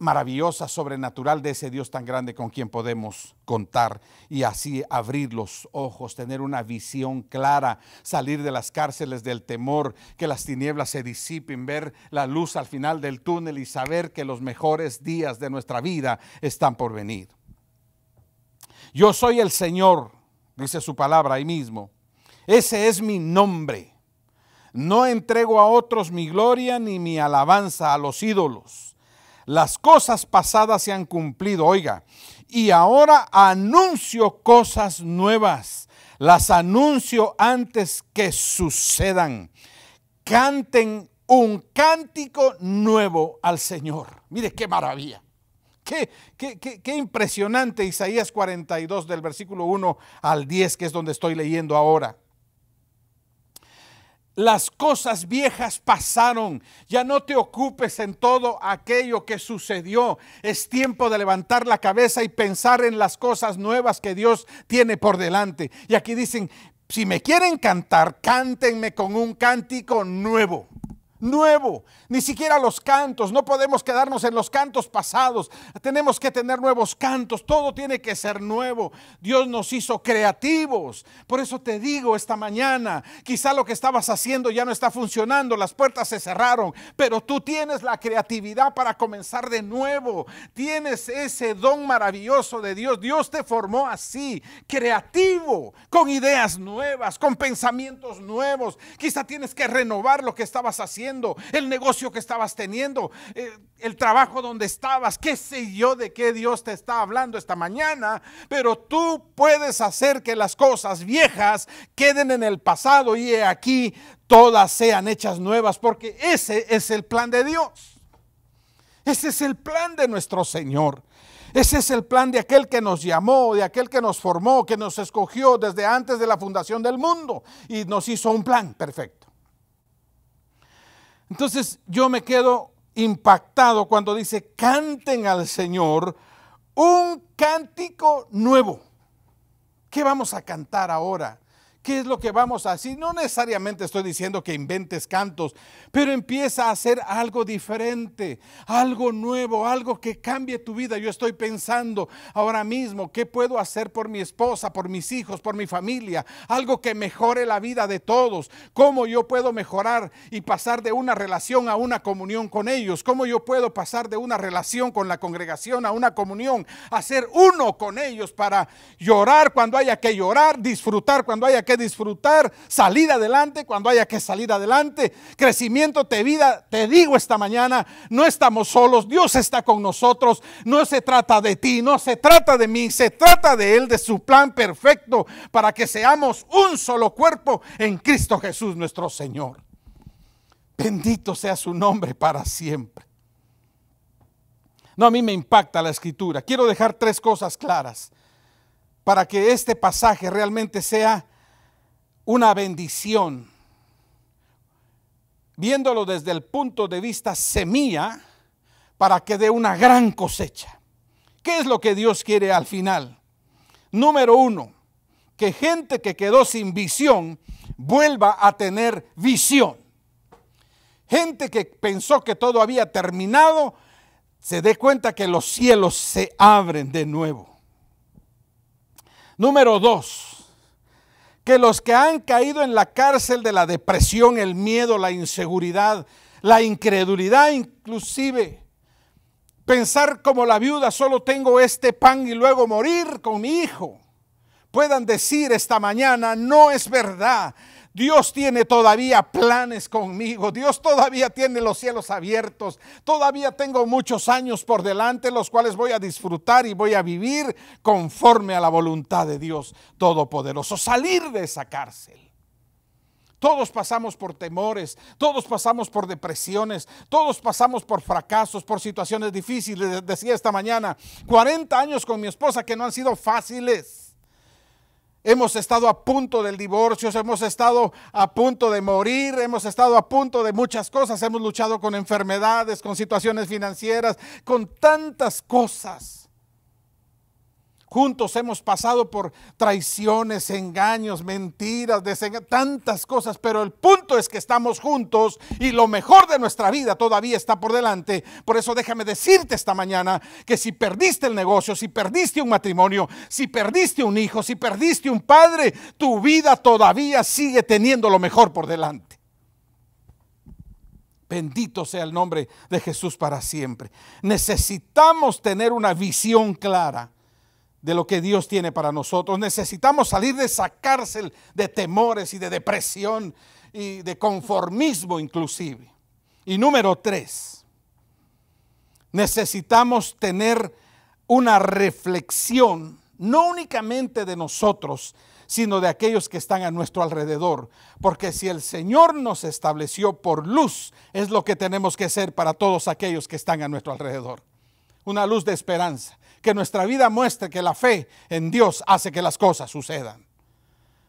maravillosa, sobrenatural de ese Dios tan grande con quien podemos contar y así abrir los ojos, tener una visión clara, salir de las cárceles del temor, que las tinieblas se disipen, ver la luz al final del túnel y saber que los mejores días de nuestra vida están por venir. Yo soy el Señor, dice su palabra ahí mismo. Ese es mi nombre. No entrego a otros mi gloria ni mi alabanza a los ídolos las cosas pasadas se han cumplido, oiga. Y ahora anuncio cosas nuevas. Las anuncio antes que sucedan. Canten un cántico nuevo al Señor. Mire qué maravilla. Qué, qué, qué, impresionante Isaías 42 del versículo 1 al 10, que es donde estoy leyendo ahora. Las cosas viejas pasaron. Ya no te ocupes en todo aquello que sucedió. Es tiempo de levantar la cabeza y pensar en las cosas nuevas que Dios tiene por delante. Y aquí dicen, si me quieren cantar, cántenme con un cántico nuevo nuevo, ni siquiera los cantos, no podemos quedarnos en los cantos pasados, tenemos que tener nuevos cantos, todo tiene que ser nuevo. Dios nos hizo creativos, por eso te digo esta mañana, quizá lo que estabas haciendo ya no está funcionando, las puertas se cerraron, pero tú tienes la creatividad para comenzar de nuevo, tienes ese don maravilloso de Dios, Dios te formó así, creativo, con ideas nuevas, con pensamientos nuevos, quizá tienes que renovar lo que estabas haciendo el negocio que estabas teniendo, eh, el trabajo donde estabas, qué sé yo de qué Dios te está hablando esta mañana, pero tú puedes hacer que las cosas viejas queden en el pasado y aquí todas sean hechas nuevas, porque ese es el plan de Dios. Ese es el plan de nuestro Señor. Ese es el plan de aquel que nos llamó, de aquel que nos formó, que nos escogió desde antes de la fundación del mundo y nos hizo un plan perfecto. Entonces yo me quedo impactado cuando dice, canten al Señor un cántico nuevo. ¿Qué vamos a cantar ahora? es lo que vamos a hacer. No necesariamente estoy diciendo que inventes cantos, pero empieza a hacer algo diferente, algo nuevo, algo que cambie tu vida. Yo estoy pensando ahora mismo, ¿qué puedo hacer por mi esposa, por mis hijos, por mi familia? Algo que mejore la vida de todos. ¿Cómo yo puedo mejorar y pasar de una relación a una comunión con ellos? ¿Cómo yo puedo pasar de una relación con la congregación a una comunión? hacer uno con ellos para llorar cuando haya que llorar, disfrutar cuando haya que disfrutar, salir adelante cuando haya que salir adelante, crecimiento te vida, te digo esta mañana, no estamos solos, Dios está con nosotros, no se trata de ti, no se trata de mí, se trata de Él, de su plan perfecto para que seamos un solo cuerpo en Cristo Jesús nuestro Señor. Bendito sea su nombre para siempre. No, a mí me impacta la escritura. Quiero dejar tres cosas claras para que este pasaje realmente sea una bendición. Viéndolo desde el punto de vista semilla para que dé una gran cosecha. ¿Qué es lo que Dios quiere al final? Número uno, que gente que quedó sin visión vuelva a tener visión. Gente que pensó que todo había terminado, se dé cuenta que los cielos se abren de nuevo. Número dos, que los que han caído en la cárcel de la depresión, el miedo, la inseguridad, la incredulidad inclusive, pensar como la viuda, solo tengo este pan y luego morir con mi hijo, puedan decir esta mañana, no es verdad. Dios tiene todavía planes conmigo. Dios todavía tiene los cielos abiertos. Todavía tengo muchos años por delante, los cuales voy a disfrutar y voy a vivir conforme a la voluntad de Dios Todopoderoso. Salir de esa cárcel. Todos pasamos por temores, todos pasamos por depresiones, todos pasamos por fracasos, por situaciones difíciles. Decía esta mañana, 40 años con mi esposa que no han sido fáciles. Hemos estado a punto del divorcio, hemos estado a punto de morir, hemos estado a punto de muchas cosas, hemos luchado con enfermedades, con situaciones financieras, con tantas cosas. Juntos hemos pasado por traiciones, engaños, mentiras, tantas cosas, pero el punto es que estamos juntos y lo mejor de nuestra vida todavía está por delante. Por eso déjame decirte esta mañana que si perdiste el negocio, si perdiste un matrimonio, si perdiste un hijo, si perdiste un padre, tu vida todavía sigue teniendo lo mejor por delante. Bendito sea el nombre de Jesús para siempre. Necesitamos tener una visión clara de lo que Dios tiene para nosotros. Necesitamos salir de esa cárcel de temores y de depresión y de conformismo inclusive. Y número tres, necesitamos tener una reflexión, no únicamente de nosotros, sino de aquellos que están a nuestro alrededor. Porque si el Señor nos estableció por luz, es lo que tenemos que ser para todos aquellos que están a nuestro alrededor. Una luz de esperanza que nuestra vida muestre que la fe en Dios hace que las cosas sucedan.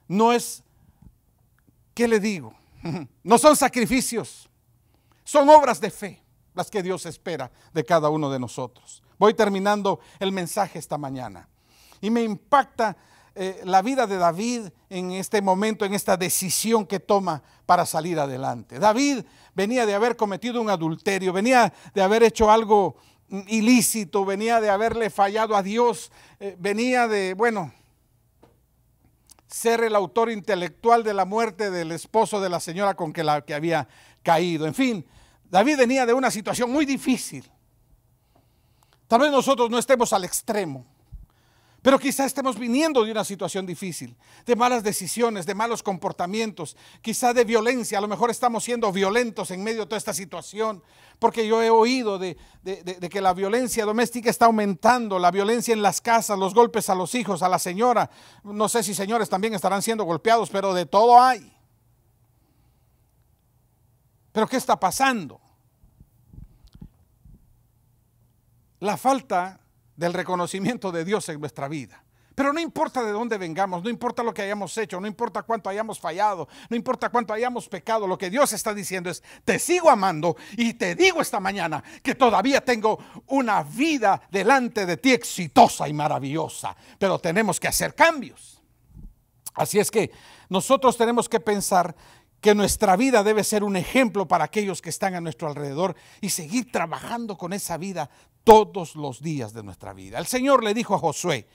No es, ¿qué le digo? No son sacrificios, son obras de fe las que Dios espera de cada uno de nosotros. Voy terminando el mensaje esta mañana. Y me impacta eh, la vida de David en este momento, en esta decisión que toma para salir adelante. David venía de haber cometido un adulterio, venía de haber hecho algo ilícito, venía de haberle fallado a Dios, eh, venía de, bueno, ser el autor intelectual de la muerte del esposo de la señora con que la que había caído. En fin, David venía de una situación muy difícil. Tal vez nosotros no estemos al extremo. Pero quizá estemos viniendo de una situación difícil, de malas decisiones, de malos comportamientos, quizá de violencia. A lo mejor estamos siendo violentos en medio de toda esta situación, porque yo he oído de, de, que la violencia doméstica está aumentando, la violencia en las casas, los golpes a los hijos, a la señora. No sé si señores también estarán siendo golpeados, pero de todo hay. Pero ¿qué está pasando? La falta del reconocimiento de Dios en nuestra vida. Pero no importa de dónde vengamos, no importa lo que hayamos hecho, no importa cuánto hayamos fallado, no importa cuánto hayamos pecado, lo que Dios está diciendo es, te sigo amando y te digo esta mañana que todavía tengo una vida delante de ti exitosa y maravillosa, pero tenemos que hacer cambios. Así es que nosotros tenemos que pensar que nuestra vida debe ser un ejemplo para aquellos que están a nuestro alrededor y seguir trabajando con esa vida todos los días de nuestra vida. El Señor le dijo a Josué,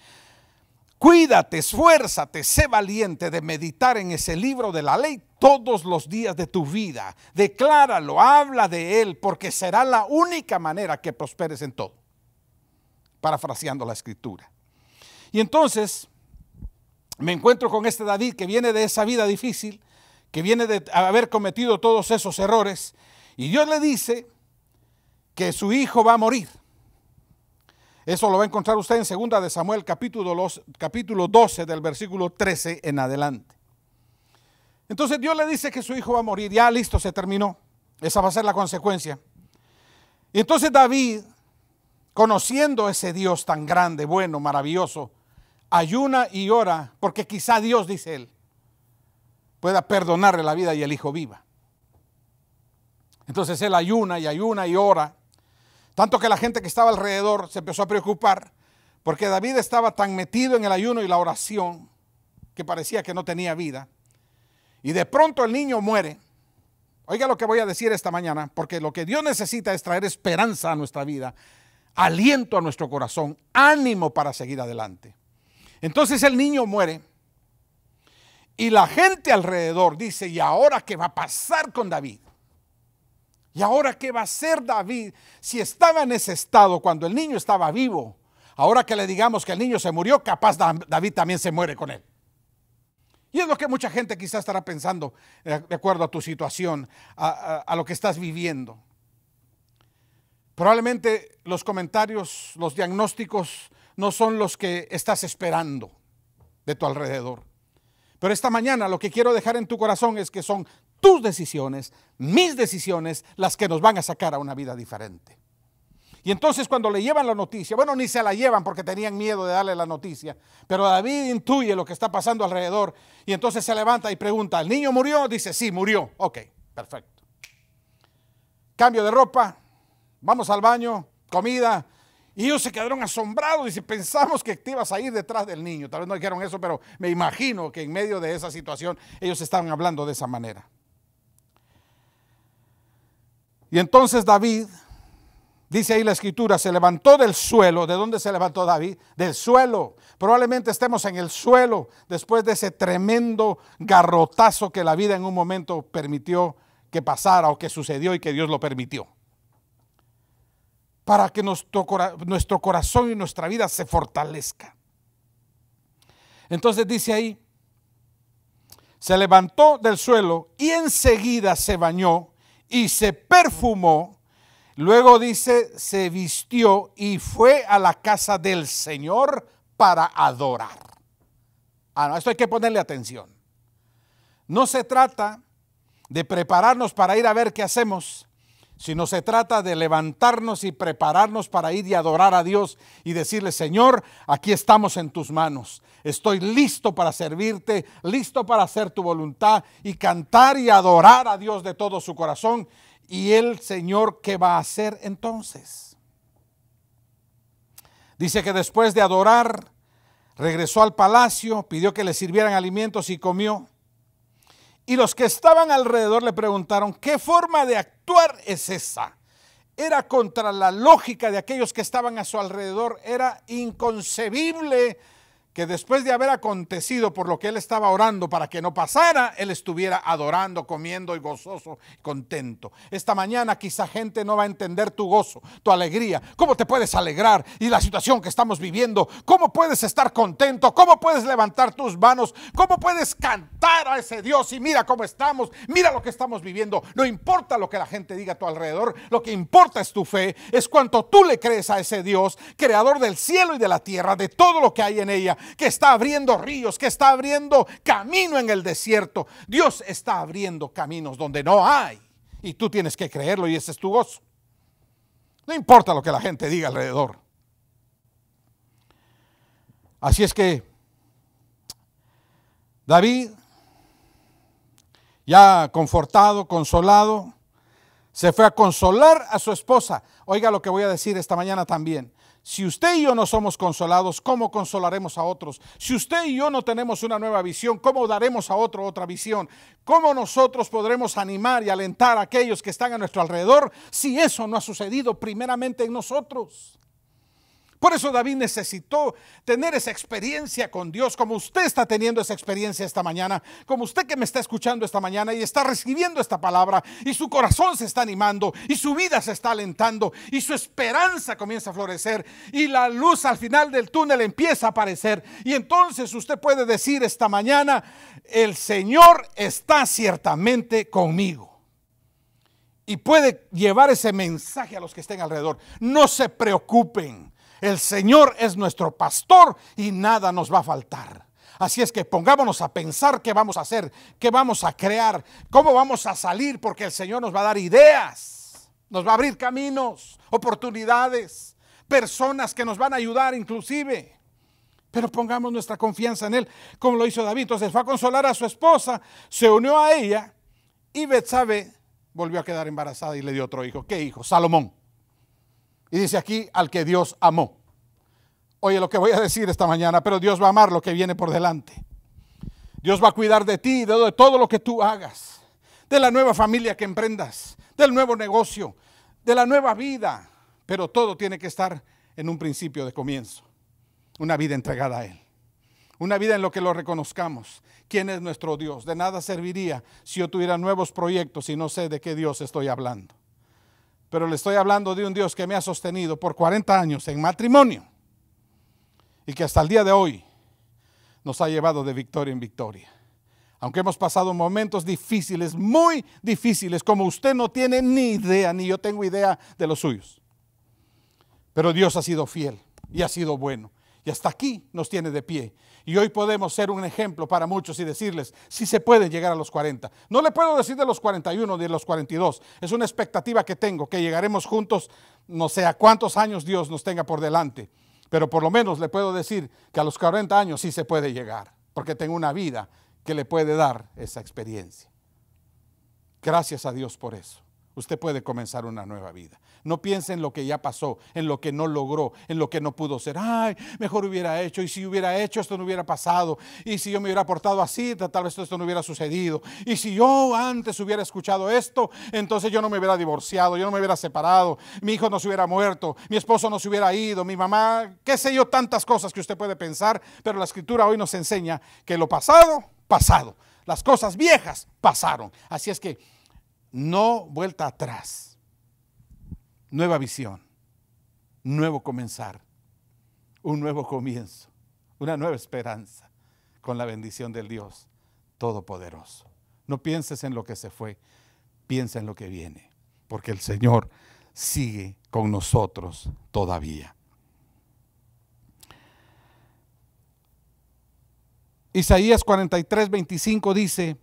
cuídate, esfuérzate, sé valiente de meditar en ese libro de la ley todos los días de tu vida. Decláralo, habla de él, porque será la única manera que prosperes en todo. Parafraseando la escritura. Y entonces me encuentro con este David que viene de esa vida difícil, que viene de haber cometido todos esos errores, y Dios le dice que su hijo va a morir. Eso lo va a encontrar usted en 2 de Samuel capítulo, capítulo 12 del versículo 13 en adelante. Entonces Dios le dice que su hijo va a morir. Ya listo, se terminó. Esa va a ser la consecuencia. Y entonces David, conociendo ese Dios tan grande, bueno, maravilloso, ayuna y ora, porque quizá Dios, dice él, pueda perdonarle la vida y el hijo viva. Entonces él ayuna y ayuna y ora. Tanto que la gente que estaba alrededor se empezó a preocupar porque David estaba tan metido en el ayuno y la oración que parecía que no tenía vida. Y de pronto el niño muere. Oiga lo que voy a decir esta mañana, porque lo que Dios necesita es traer esperanza a nuestra vida, aliento a nuestro corazón, ánimo para seguir adelante. Entonces el niño muere y la gente alrededor dice, ¿y ahora qué va a pasar con David? ¿Y ahora qué va a hacer David si estaba en ese estado cuando el niño estaba vivo? Ahora que le digamos que el niño se murió, capaz David también se muere con él. Y es lo que mucha gente quizás estará pensando eh, de acuerdo a tu situación, a, a lo que estás viviendo. Probablemente los comentarios, los diagnósticos no son los que estás esperando de tu alrededor. Pero esta mañana lo que quiero dejar en tu corazón es que son tus decisiones, mis decisiones, las que nos van a sacar a una vida diferente. Y entonces cuando le llevan la noticia, bueno, ni se la llevan porque tenían miedo de darle la noticia, pero David intuye lo que está pasando alrededor y entonces se levanta y pregunta, ¿el niño murió? Dice, sí, murió. Ok, perfecto. Cambio de ropa, vamos al baño, comida. Y ellos se quedaron asombrados, y pensamos que te ibas a ir detrás del niño. Tal vez no dijeron eso, pero me imagino que en medio de esa situación ellos estaban hablando de esa manera. Y entonces David, dice ahí la escritura, se levantó del suelo. ¿De dónde se levantó David? Del suelo. Probablemente estemos en el suelo después de ese tremendo garrotazo que la vida en un momento permitió que pasara o que sucedió y que Dios lo permitió. Para que nuestro, corazón y nuestra vida se fortalezca. Entonces dice ahí, se levantó del suelo y enseguida se bañó y se perfumó. Luego dice, se vistió y fue a la casa del Señor para adorar. Ah, no, esto hay que ponerle atención. No se trata de prepararnos para ir a ver qué hacemos, sino se trata de levantarnos y prepararnos para ir y adorar a Dios y decirle, Señor, aquí estamos en tus manos. Estoy listo para servirte, listo para hacer tu voluntad y cantar y adorar a Dios de todo su corazón. ¿Y el Señor qué va a hacer entonces? Dice que después de adorar, regresó al palacio, pidió que le sirvieran alimentos y comió. Y los que estaban alrededor le preguntaron, ¿qué forma de actuar es esa? Era contra la lógica de aquellos que estaban a su alrededor, era inconcebible que después de haber acontecido por lo que él estaba orando para que no pasara, él estuviera adorando, comiendo y gozoso, contento. Esta mañana quizá gente no va a entender tu gozo, tu alegría, cómo te puedes alegrar y la situación que estamos viviendo, cómo puedes estar contento, cómo puedes levantar tus manos, cómo puedes cantar a ese Dios y mira cómo estamos, mira lo que estamos viviendo. No importa lo que la gente diga a tu alrededor, lo que importa es tu fe, es cuanto tú le crees a ese Dios, creador del cielo y de la tierra, de todo lo que hay en ella que está abriendo ríos, que está abriendo camino en el desierto. Dios está abriendo caminos donde no hay. Y tú tienes que creerlo y ese es tu gozo. No importa lo que la gente diga alrededor. Así es que David, ya confortado, consolado, se fue a consolar a su esposa. Oiga lo que voy a decir esta mañana también. Si usted y yo no somos consolados, ¿cómo consolaremos a otros? Si usted y yo no tenemos una nueva visión, ¿cómo daremos a otro otra visión? ¿Cómo nosotros podremos animar y alentar a aquellos que están a nuestro alrededor si eso no ha sucedido primeramente en nosotros? Por eso David necesitó tener esa experiencia con Dios, como usted está teniendo esa experiencia esta mañana, como usted que me está escuchando esta mañana y está recibiendo esta palabra y su corazón se está animando y su vida se está alentando y su esperanza comienza a florecer y la luz al final del túnel empieza a aparecer. Y entonces usted puede decir esta mañana, el Señor está ciertamente conmigo y puede llevar ese mensaje a los que estén alrededor. No se preocupen, el Señor es nuestro pastor y nada nos va a faltar. Así es que pongámonos a pensar qué vamos a hacer, qué vamos a crear, cómo vamos a salir, porque el Señor nos va a dar ideas, nos va a abrir caminos, oportunidades, personas que nos van a ayudar inclusive. Pero pongamos nuestra confianza en Él, como lo hizo David. Entonces fue a consolar a su esposa, se unió a ella y Betsabe volvió a quedar embarazada y le dio otro hijo. ¿Qué hijo? Salomón. Y dice aquí al que Dios amó. Oye, lo que voy a decir esta mañana, pero Dios va a amar lo que viene por delante. Dios va a cuidar de ti, de todo lo que tú hagas, de la nueva familia que emprendas, del nuevo negocio, de la nueva vida. Pero todo tiene que estar en un principio de comienzo. Una vida entregada a Él. Una vida en lo que lo reconozcamos. ¿Quién es nuestro Dios? De nada serviría si yo tuviera nuevos proyectos y no sé de qué Dios estoy hablando. Pero le estoy hablando de un Dios que me ha sostenido por 40 años en matrimonio y que hasta el día de hoy nos ha llevado de victoria en victoria. Aunque hemos pasado momentos difíciles, muy difíciles, como usted no tiene ni idea, ni yo tengo idea de los suyos. Pero Dios ha sido fiel y ha sido bueno. Y hasta aquí nos tiene de pie. Y hoy podemos ser un ejemplo para muchos y decirles, si se puede llegar a los 40. No le puedo decir de los 41 ni de los 42. Es una expectativa que tengo, que llegaremos juntos, no sé a cuántos años Dios nos tenga por delante. Pero por lo menos le puedo decir que a los 40 años sí se puede llegar, porque tengo una vida que le puede dar esa experiencia. Gracias a Dios por eso usted puede comenzar una nueva vida. No piense en lo que ya pasó, en lo que no logró, en lo que no pudo ser. Ay, mejor hubiera hecho, y si hubiera hecho, esto no hubiera pasado, y si yo me hubiera portado así, tal vez esto no hubiera sucedido, y si yo antes hubiera escuchado esto, entonces yo no me hubiera divorciado, yo no me hubiera separado, mi hijo no se hubiera muerto, mi esposo no se hubiera ido, mi mamá, qué sé yo, tantas cosas que usted puede pensar, pero la escritura hoy nos enseña que lo pasado, pasado. Las cosas viejas pasaron. Así es que no vuelta atrás. Nueva visión. Nuevo comenzar. Un nuevo comienzo. Una nueva esperanza con la bendición del Dios Todopoderoso. No pienses en lo que se fue, piensa en lo que viene, porque el Señor sigue con nosotros todavía. Isaías 43, 25 dice,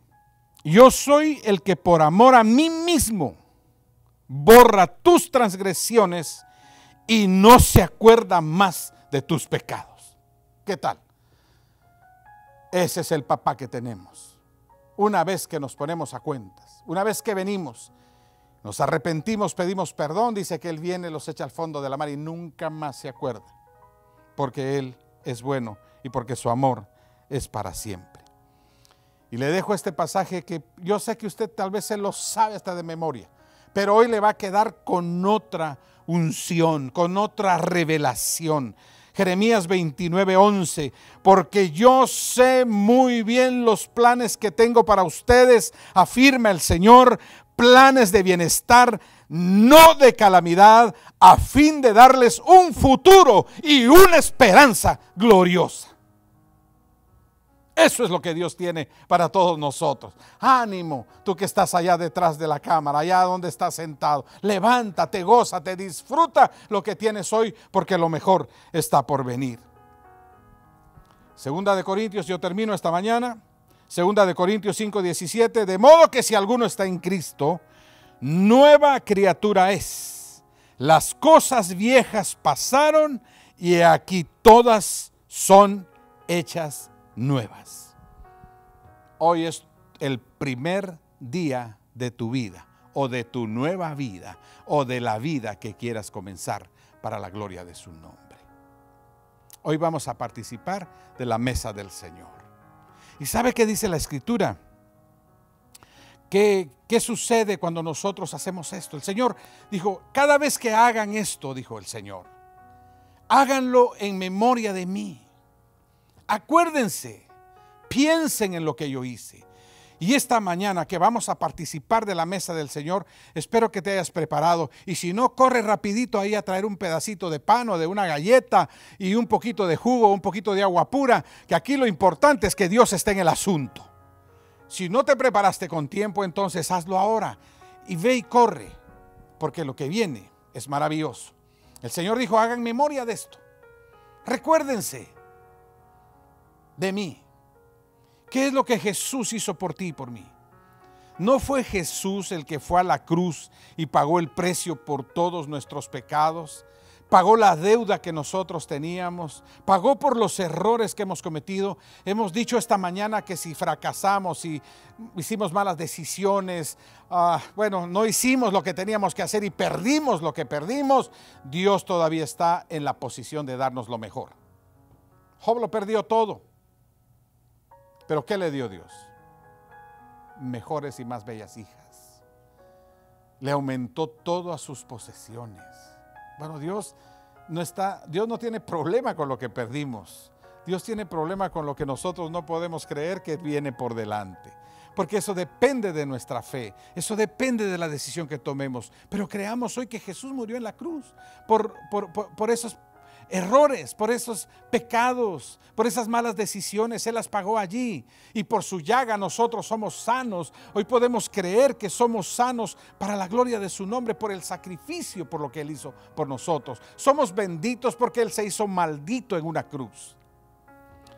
yo soy el que por amor a mí mismo borra tus transgresiones y no se acuerda más de tus pecados. ¿Qué tal? Ese es el papá que tenemos. Una vez que nos ponemos a cuentas, una vez que venimos, nos arrepentimos, pedimos perdón, dice que Él viene, los echa al fondo de la mar y nunca más se acuerda, porque Él es bueno y porque su amor es para siempre. Y le dejo este pasaje que yo sé que usted tal vez se lo sabe hasta de memoria, pero hoy le va a quedar con otra unción, con otra revelación. Jeremías 29, 11, porque yo sé muy bien los planes que tengo para ustedes, afirma el Señor, planes de bienestar, no de calamidad, a fin de darles un futuro y una esperanza gloriosa. Eso es lo que Dios tiene para todos nosotros. Ánimo, tú que estás allá detrás de la cámara, allá donde estás sentado. Levántate, te disfruta lo que tienes hoy porque lo mejor está por venir. Segunda de Corintios, yo termino esta mañana. Segunda de Corintios 5, 17. De modo que si alguno está en Cristo, nueva criatura es. Las cosas viejas pasaron y aquí todas son hechas nuevas. Hoy es el primer día de tu vida o de tu nueva vida o de la vida que quieras comenzar para la gloria de su nombre. Hoy vamos a participar de la mesa del Señor. ¿Y sabe qué dice la escritura? ¿Qué, ¿Qué sucede cuando nosotros hacemos esto? El Señor dijo, cada vez que hagan esto, dijo el Señor, háganlo en memoria de mí. Acuérdense, piensen en lo que yo hice. Y esta mañana que vamos a participar de la mesa del Señor, espero que te hayas preparado. Y si no, corre rapidito ahí a traer un pedacito de pan o de una galleta y un poquito de jugo, un poquito de agua pura, que aquí lo importante es que Dios esté en el asunto. Si no te preparaste con tiempo, entonces hazlo ahora y ve y corre, porque lo que viene es maravilloso. El Señor dijo, hagan memoria de esto. Recuérdense, de mí. ¿Qué es lo que Jesús hizo por ti y por mí? ¿No fue Jesús el que fue a la cruz y pagó el precio por todos nuestros pecados? Pagó la deuda que nosotros teníamos, pagó por los errores que hemos cometido. Hemos dicho esta mañana que si fracasamos, si hicimos malas decisiones, ah, bueno, no hicimos lo que teníamos que hacer y perdimos lo que perdimos, Dios todavía está en la posición de darnos lo mejor. Job lo perdió todo pero ¿qué le dio Dios? Mejores y más bellas hijas. Le aumentó todo a sus posesiones. Bueno, Dios no está, Dios no tiene problema con lo que perdimos. Dios tiene problema con lo que nosotros no podemos creer que viene por delante. Porque eso depende de nuestra fe, eso depende de la decisión que tomemos. Pero creamos hoy que Jesús murió en la cruz por, por, por, esos errores, por esos pecados, por esas malas decisiones. Él las pagó allí y por su llaga nosotros somos sanos. Hoy podemos creer que somos sanos para la gloria de su nombre, por el sacrificio, por lo que Él hizo por nosotros. Somos benditos porque Él se hizo maldito en una cruz.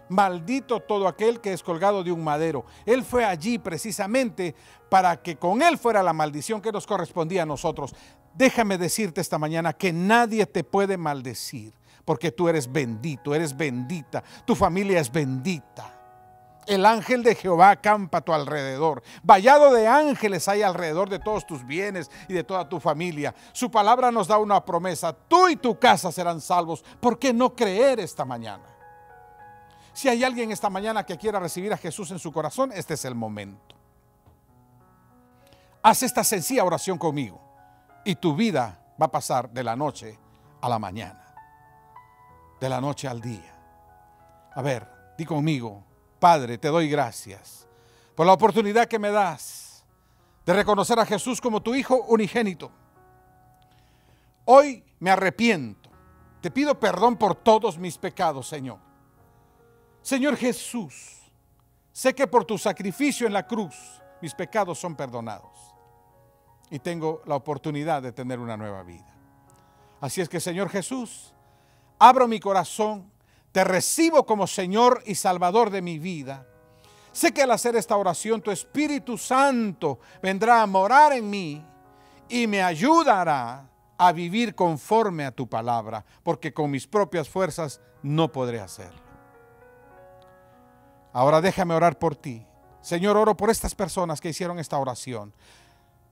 Maldito todo aquel que es colgado de un madero. Él fue allí precisamente para que con Él fuera la maldición que nos correspondía a nosotros déjame decirte esta mañana que nadie te puede maldecir porque tú eres bendito, eres bendita, tu familia es bendita. El ángel de Jehová acampa a tu alrededor. Vallado de ángeles hay alrededor de todos tus bienes y de toda tu familia. Su palabra nos da una promesa. Tú y tu casa serán salvos. ¿Por qué no creer esta mañana? Si hay alguien esta mañana que quiera recibir a Jesús en su corazón, este es el momento. Haz esta sencilla oración conmigo y tu vida va a pasar de la noche a la mañana de la noche al día. A ver, di conmigo, Padre, te doy gracias por la oportunidad que me das de reconocer a Jesús como tu Hijo unigénito. Hoy me arrepiento. Te pido perdón por todos mis pecados, Señor. Señor Jesús, sé que por tu sacrificio en la cruz mis pecados son perdonados y tengo la oportunidad de tener una nueva vida. Así es que, Señor Jesús, abro mi corazón, te recibo como Señor y Salvador de mi vida. Sé que al hacer esta oración tu Espíritu Santo vendrá a morar en mí y me ayudará a vivir conforme a tu palabra, porque con mis propias fuerzas no podré hacerlo. Ahora déjame orar por ti. Señor, oro por estas personas que hicieron esta oración,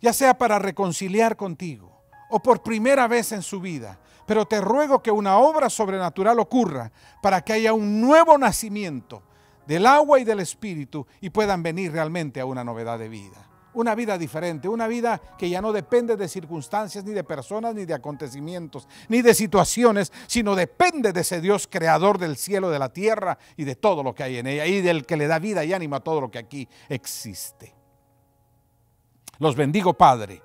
ya sea para reconciliar contigo o por primera vez en su vida pero te ruego que una obra sobrenatural ocurra para que haya un nuevo nacimiento del agua y del espíritu y puedan venir realmente a una novedad de vida. Una vida diferente, una vida que ya no depende de circunstancias, ni de personas, ni de acontecimientos, ni de situaciones, sino depende de ese Dios creador del cielo, de la tierra y de todo lo que hay en ella, y del que le da vida y ánimo a todo lo que aquí existe. Los bendigo, Padre,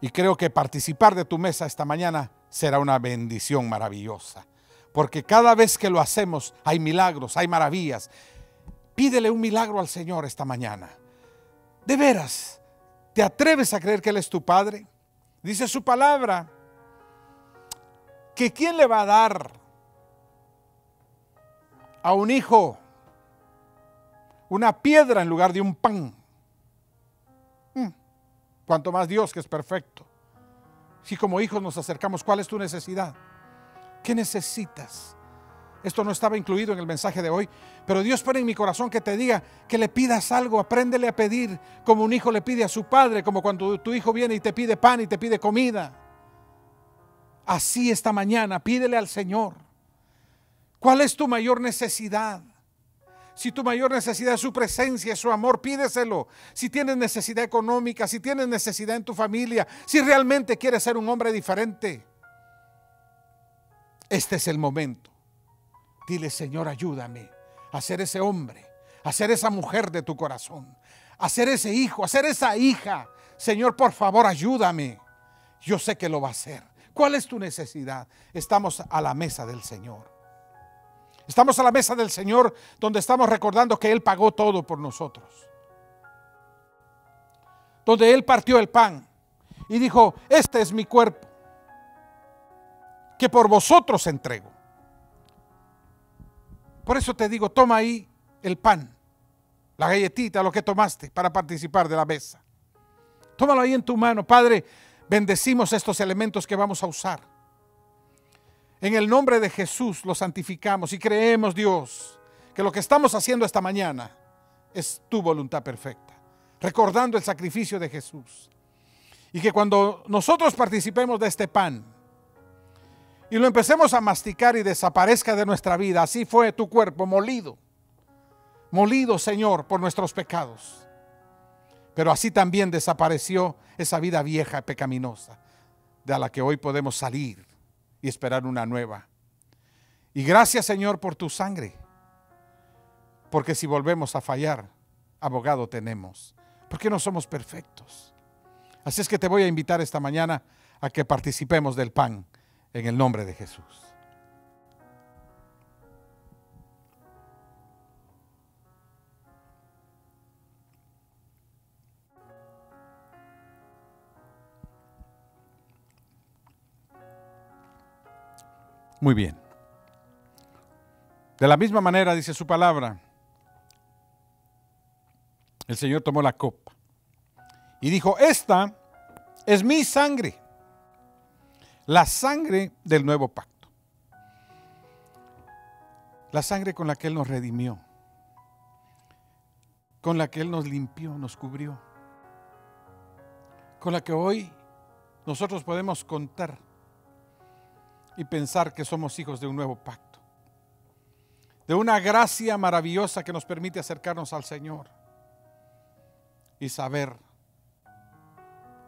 y creo que participar de tu mesa esta mañana será una bendición maravillosa. Porque cada vez que lo hacemos hay milagros, hay maravillas. Pídele un milagro al Señor esta mañana. De veras, ¿te atreves a creer que Él es tu Padre? Dice su palabra que quién le va a dar a un hijo una piedra en lugar de un pan. Mm, cuanto más Dios que es perfecto. Si como hijos nos acercamos, ¿cuál es tu necesidad? ¿Qué necesitas? Esto no estaba incluido en el mensaje de hoy, pero Dios pone en mi corazón que te diga que le pidas algo, apréndele a pedir como un hijo le pide a su padre, como cuando tu hijo viene y te pide pan y te pide comida. Así esta mañana, pídele al Señor. ¿Cuál es tu mayor necesidad? Si tu mayor necesidad es su presencia, es su amor, pídeselo. Si tienes necesidad económica, si tienes necesidad en tu familia, si realmente quieres ser un hombre diferente, este es el momento. Dile, Señor, ayúdame a ser ese hombre, a ser esa mujer de tu corazón, a ser ese hijo, a ser esa hija. Señor, por favor, ayúdame. Yo sé que lo va a hacer. ¿Cuál es tu necesidad? Estamos a la mesa del Señor. Estamos a la mesa del Señor donde estamos recordando que Él pagó todo por nosotros. Donde Él partió el pan y dijo, este es mi cuerpo, que por vosotros entrego. Por eso te digo, toma ahí el pan, la galletita, lo que tomaste para participar de la mesa. Tómalo ahí en tu mano, Padre. Bendecimos estos elementos que vamos a usar. En el nombre de Jesús lo santificamos y creemos, Dios, que lo que estamos haciendo esta mañana es tu voluntad perfecta, recordando el sacrificio de Jesús. Y que cuando nosotros participemos de este pan y lo empecemos a masticar y desaparezca de nuestra vida, así fue tu cuerpo molido, molido, Señor, por nuestros pecados. Pero así también desapareció esa vida vieja, pecaminosa, de la que hoy podemos salir y esperar una nueva. Y gracias Señor por tu sangre, porque si volvemos a fallar, abogado tenemos, porque no somos perfectos. Así es que te voy a invitar esta mañana a que participemos del pan en el nombre de Jesús. Muy bien. De la misma manera dice su palabra, el Señor tomó la copa y dijo, esta es mi sangre, la sangre del nuevo pacto, la sangre con la que Él nos redimió, con la que Él nos limpió, nos cubrió, con la que hoy nosotros podemos contar y pensar que somos hijos de un nuevo pacto, de una gracia maravillosa que nos permite acercarnos al Señor y saber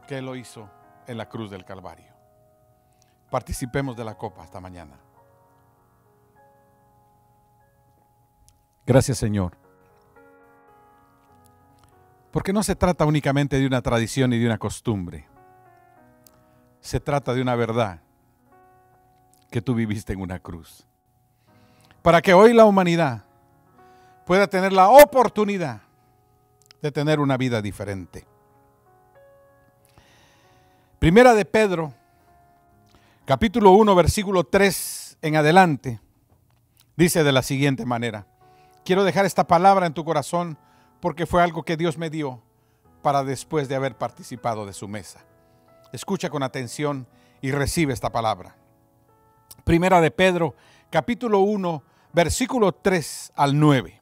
que Él lo hizo en la cruz del Calvario. Participemos de la copa hasta mañana. Gracias Señor. Porque no se trata únicamente de una tradición y de una costumbre. Se trata de una verdad que tú viviste en una cruz. Para que hoy la humanidad pueda tener la oportunidad de tener una vida diferente. Primera de Pedro, capítulo 1, versículo 3 en adelante, dice de la siguiente manera, quiero dejar esta palabra en tu corazón porque fue algo que Dios me dio para después de haber participado de su mesa. Escucha con atención y recibe esta palabra. Primera de Pedro, capítulo 1, versículo 3 al 9.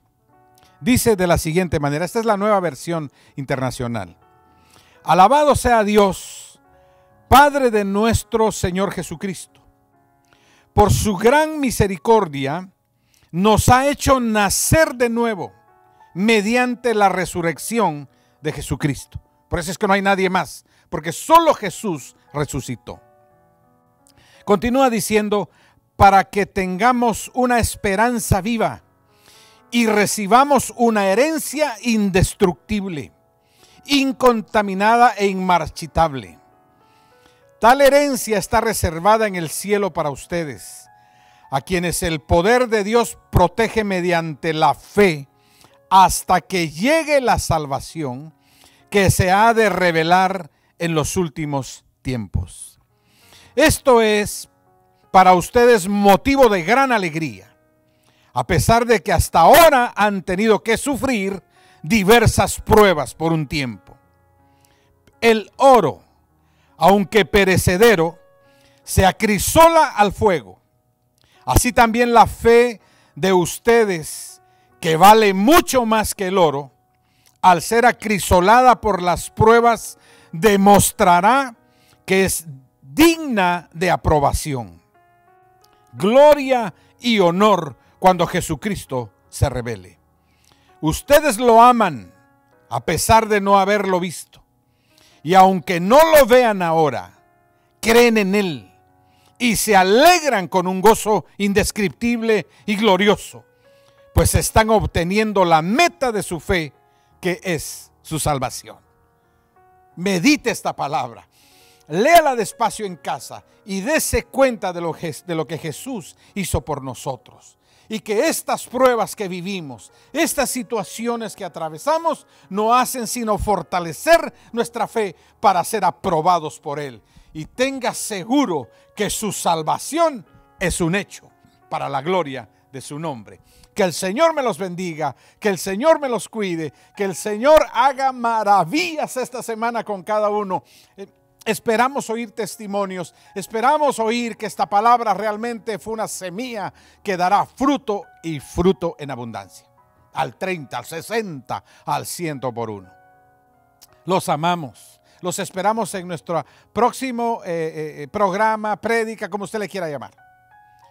Dice de la siguiente manera, esta es la nueva versión internacional. Alabado sea Dios, Padre de nuestro Señor Jesucristo. Por su gran misericordia nos ha hecho nacer de nuevo mediante la resurrección de Jesucristo. Por eso es que no hay nadie más, porque solo Jesús resucitó Continúa diciendo, para que tengamos una esperanza viva y recibamos una herencia indestructible, incontaminada e inmarchitable. Tal herencia está reservada en el cielo para ustedes, a quienes el poder de Dios protege mediante la fe hasta que llegue la salvación que se ha de revelar en los últimos tiempos. Esto es para ustedes motivo de gran alegría, a pesar de que hasta ahora han tenido que sufrir diversas pruebas por un tiempo. El oro, aunque perecedero, se acrisola al fuego. Así también la fe de ustedes, que vale mucho más que el oro, al ser acrisolada por las pruebas, demostrará que es digna de aprobación, gloria y honor cuando Jesucristo se revele. Ustedes lo aman a pesar de no haberlo visto. Y aunque no lo vean ahora, creen en Él y se alegran con un gozo indescriptible y glorioso, pues están obteniendo la meta de su fe, que es su salvación. Medite esta palabra. Léala despacio en casa y dése cuenta de lo, de lo que Jesús hizo por nosotros y que estas pruebas que vivimos, estas situaciones que atravesamos, no hacen sino fortalecer nuestra fe para ser aprobados por Él. Y tenga seguro que su salvación es un hecho para la gloria de su nombre. Que el Señor me los bendiga, que el Señor me los cuide, que el Señor haga maravillas esta semana con cada uno. Esperamos oír testimonios, esperamos oír que esta palabra realmente fue una semilla que dará fruto y fruto en abundancia. Al 30, al 60, al 100 por uno. Los amamos, los esperamos en nuestro próximo eh, eh, eh, programa, prédica, como usted le quiera llamar.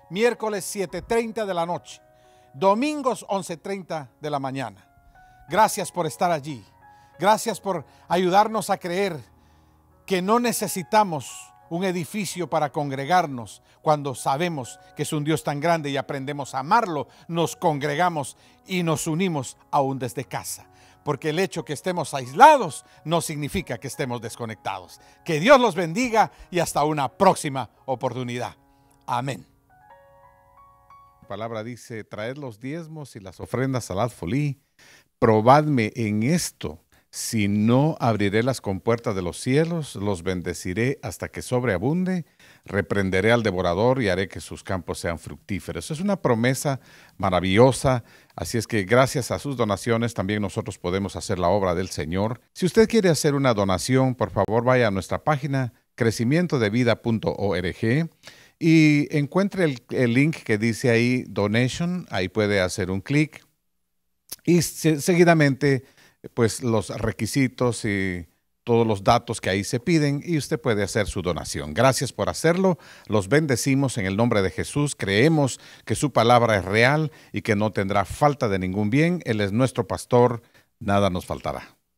Miércoles 7.30 de la noche, domingos 11.30 de la mañana. Gracias por estar allí, gracias por ayudarnos a creer que no necesitamos un edificio para congregarnos. Cuando sabemos que es un Dios tan grande y aprendemos a amarlo, nos congregamos y nos unimos aún desde casa. Porque el hecho que estemos aislados no significa que estemos desconectados. Que Dios los bendiga y hasta una próxima oportunidad. Amén. palabra dice, traed los diezmos y las ofrendas al alfolí. Probadme en esto si no, abriré las compuertas de los cielos, los bendeciré hasta que sobreabunde, reprenderé al devorador y haré que sus campos sean fructíferos. Es una promesa maravillosa, así es que gracias a sus donaciones también nosotros podemos hacer la obra del Señor. Si usted quiere hacer una donación, por favor vaya a nuestra página crecimientodevida.org y encuentre el, link que dice ahí Donation, ahí puede hacer un clic y seguidamente pues los requisitos y todos los datos que ahí se piden y usted puede hacer su donación. Gracias por hacerlo. Los bendecimos en el nombre de Jesús. Creemos que su palabra es real y que no tendrá falta de ningún bien. Él es nuestro pastor. Nada nos faltará.